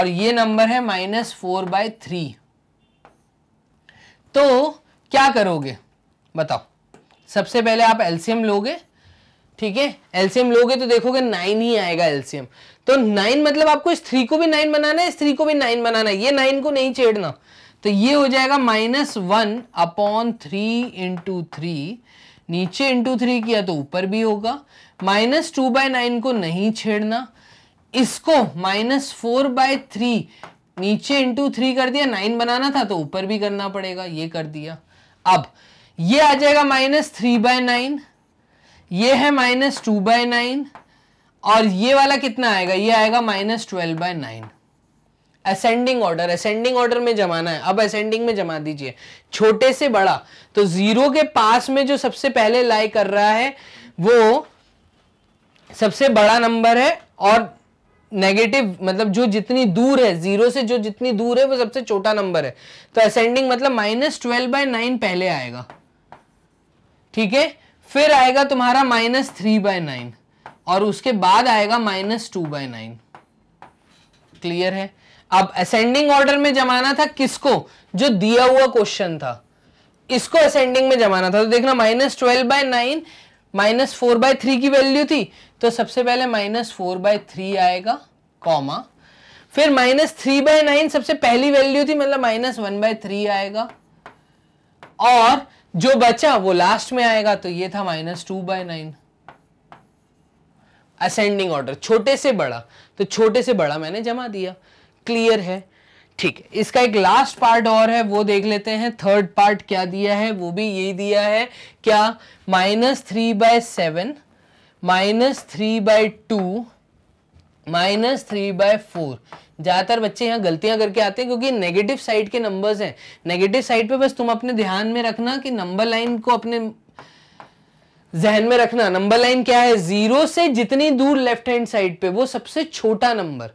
और ये नंबर है माइनस फोर बाय थ्री तो क्या करोगे बताओ सबसे पहले आप एल्सियम लोगे ठीक है एल्सियम लोगे तो देखोगे नाइन ही आएगा एल्सियम तो नाइन मतलब आपको इस थ्री को भी नाइन बनाना है इस थ्री को भी नाइन बनाना है ये नाइन को नहीं छेड़ना तो ये हो जाएगा minus one upon three into three नीचे इंटू थ्री किया तो ऊपर भी होगा माइनस टू बाय नाइन को नहीं छेड़ना इसको माइनस फोर बाय थ्री नीचे इंटू थ्री कर दिया नाइन बनाना था तो ऊपर भी करना पड़ेगा ये कर दिया अब ये आ जाएगा माइनस थ्री बाय नाइन ये है माइनस टू बाय नाइन और ये वाला कितना आएगा ये आएगा minus twelve by nine ascending order ascending order में जमाना है अब असेंडिंग में जमा दीजिए छोटे से बड़ा तो जीरो के पास में जो सबसे पहले लाई कर रहा है वो सबसे बड़ा नंबर है और नेगेटिव मतलब जो जितनी दूर है जीरो से जो जितनी दूर है वो सबसे छोटा नंबर है तो असेंडिंग मतलब माइनस ट्वेल्व बाय नाइन पहले आएगा ठीक है फिर आएगा तुम्हारा माइनस थ्री बाय नाइन और उसके बाद आएगा minus two by nine clear है अब असेंडिंग ऑर्डर में जमाना था किसको जो दिया हुआ क्वेश्चन था इसको असेंडिंग में जमाना था तो देखना minus twelve by nine minus four by three की वैल्यू थी तो सबसे पहले माइनस फोर बाय थ्री आएगा कॉमा फिर माइनस थ्री बाय नाइन सबसे पहली वैल्यू थी मतलब माइनस वन बाय थ्री आएगा और जो बचा वो लास्ट में आएगा तो ये था minus two by nine ascending order छोटे से बड़ा तो छोटे से बड़ा मैंने जमा दिया क्लियर है ठीक है इसका एक लास्ट पार्ट और है वो देख लेते हैं थर्ड पार्ट क्या दिया है वो भी यही दिया है क्या minus three by seven minus three by two minus three by four ज़्यादातर बच्चे यहाँ गलतियाँ करके आते हैं क्योंकि नेगेटिव साइड के नंबर्स हैं नेगेटिव साइड पे बस तुम अपने ध्यान में रखना कि नंबर लाइन को अपने जहन में रखना नंबर लाइन क्या है जीरो से जितनी दूर लेफ्ट हैंड साइड पे वो सबसे छोटा नंबर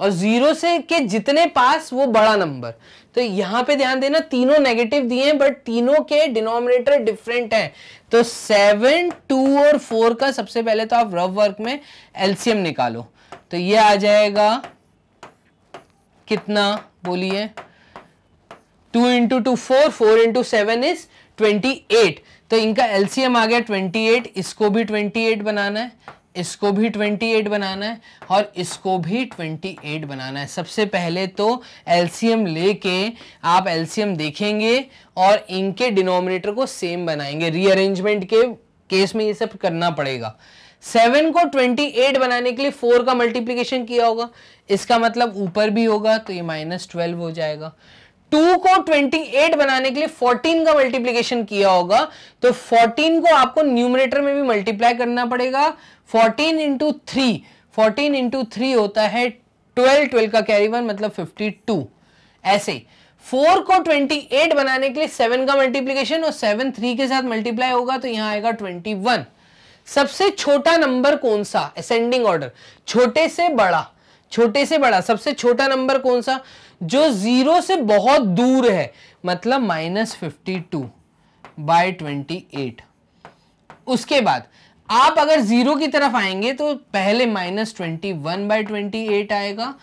और जीरो से के जितने पास वो बड़ा नंबर तो यहाँ पे ध्यान देना तीनों नेगेटिव दिए हैं बट तीनों के डिनोमिनेटर डिफरेंट हैं तो सेवन टू और फोर का सबसे पहले तो आप रफ वर्क में एल्सियम निकालो तो ये आ जाएगा कितना बोलिए two into two four four into seven is twenty eight तो इनका एल्सियम आ गया ट्वेंटी एट इसको भी ट्वेंटी एट बनाना है इसको भी 28 बनाना है और इसको भी 28 बनाना है सबसे पहले तो एलसीएम लेके आप एलसीएम देखेंगे और इनके डिनोमिनेटर को सेम बनाएंगे रीअरेंजमेंट के केस में ये सब करना पड़ेगा सेवन को ट्वेंटी एट बनाने के लिए फोर का मल्टीप्लीकेशन किया होगा इसका मतलब ऊपर भी होगा तो ये माइनस ट्वेल्व हो जाएगा टू को ट्वेंटी एट बनाने के लिए फोर्टीन का मल्टीप्लीकेशन किया होगा तो फोर्टीन को आपको न्यूमिनेटर में भी मल्टीप्लाई करना पड़ेगा fourteen into three fourteen into three होता है ट्वेल्व ट्वेल्व का कैरी वन मतलब फिफ्टी टू ऐसे फोर को ट्वेंटी एट बनाने के लिए सेवन का मल्टीप्लीकेशन और सेवन थ्री के साथ मल्टीप्लाई होगा तो यहां आएगा ट्वेंटी वन सबसे छोटा नंबर कौन सा असेंडिंग ऑर्डर छोटे से बड़ा छोटे से बड़ा सबसे छोटा नंबर कौन सा जो जीरो से बहुत दूर है मतलब minus fifty two by twenty eight उसके बाद आप अगर जीरो की तरफ आएंगे तो पहले minus twenty one by twenty eight आएगा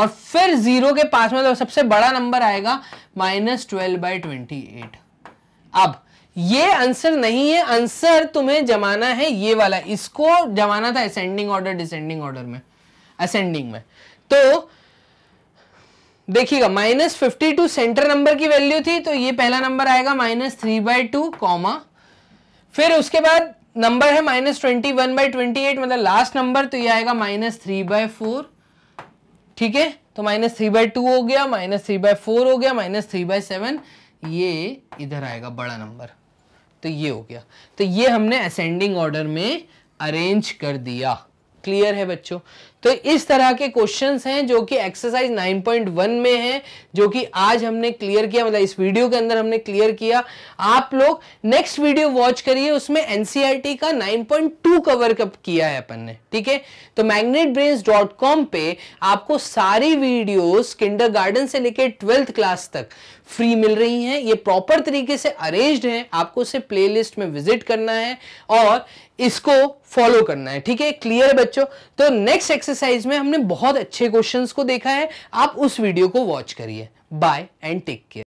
और फिर जीरो के पास में तो सबसे बड़ा नंबर आएगा minus twelve by twenty eight अब ये आंसर नहीं है आंसर तुम्हें जमाना है ये वाला इसको जमाना था असेंडिंग ऑर्डर डिसेंडिंग ऑर्डर में असेंडिंग में तो देखिएगा minus fifty two centre number की वैल्यू थी तो ये पहला नंबर आएगा minus three by two comma फिर उसके बाद नंबर है minus twenty one by twenty eight मतलब लास्ट नंबर तो ये आएगा माइनस थ्री बाय फोर ठीक है तो माइनस थ्री बाय टू हो गया माइनस थ्री बाय फोर हो गया माइनस थ्री बाय सेवन ये इधर आएगा बड़ा नंबर तो ये हो गया तो ये हमने असेंडिंग ऑर्डर में अरेंज कर दिया क्लियर है बच्चों तो इस तरह के क्वेश्चंस हैं जो कि एक्सरसाइज 9.1 में हैं जो कि आज हमने क्लियर किया मतलब इस वीडियो के अंदर हमने क्लियर किया आप लोग नेक्स्ट वीडियो वॉच करिए उसमें एनसीईआरटी e का 9.2 कवर कब किया है अपन ने ठीक है तो मैग्नेट पे आपको सारी वीडियोस किंडरगार्टन से लेकर ट्वेल्थ क्लास तक फ्री मिल रही हैं ये प्रॉपर तरीके से अरेंज्ड हैं आपको प्ले प्लेलिस्ट में विजिट करना है और इसको फॉलो करना है ठीक है क्लियर बच्चों तो नेक्स्ट एक्सरसाइज में हमने बहुत अच्छे क्वेश्चंस को देखा है आप उस वीडियो को वॉच करिए बाय एंड टेक केयर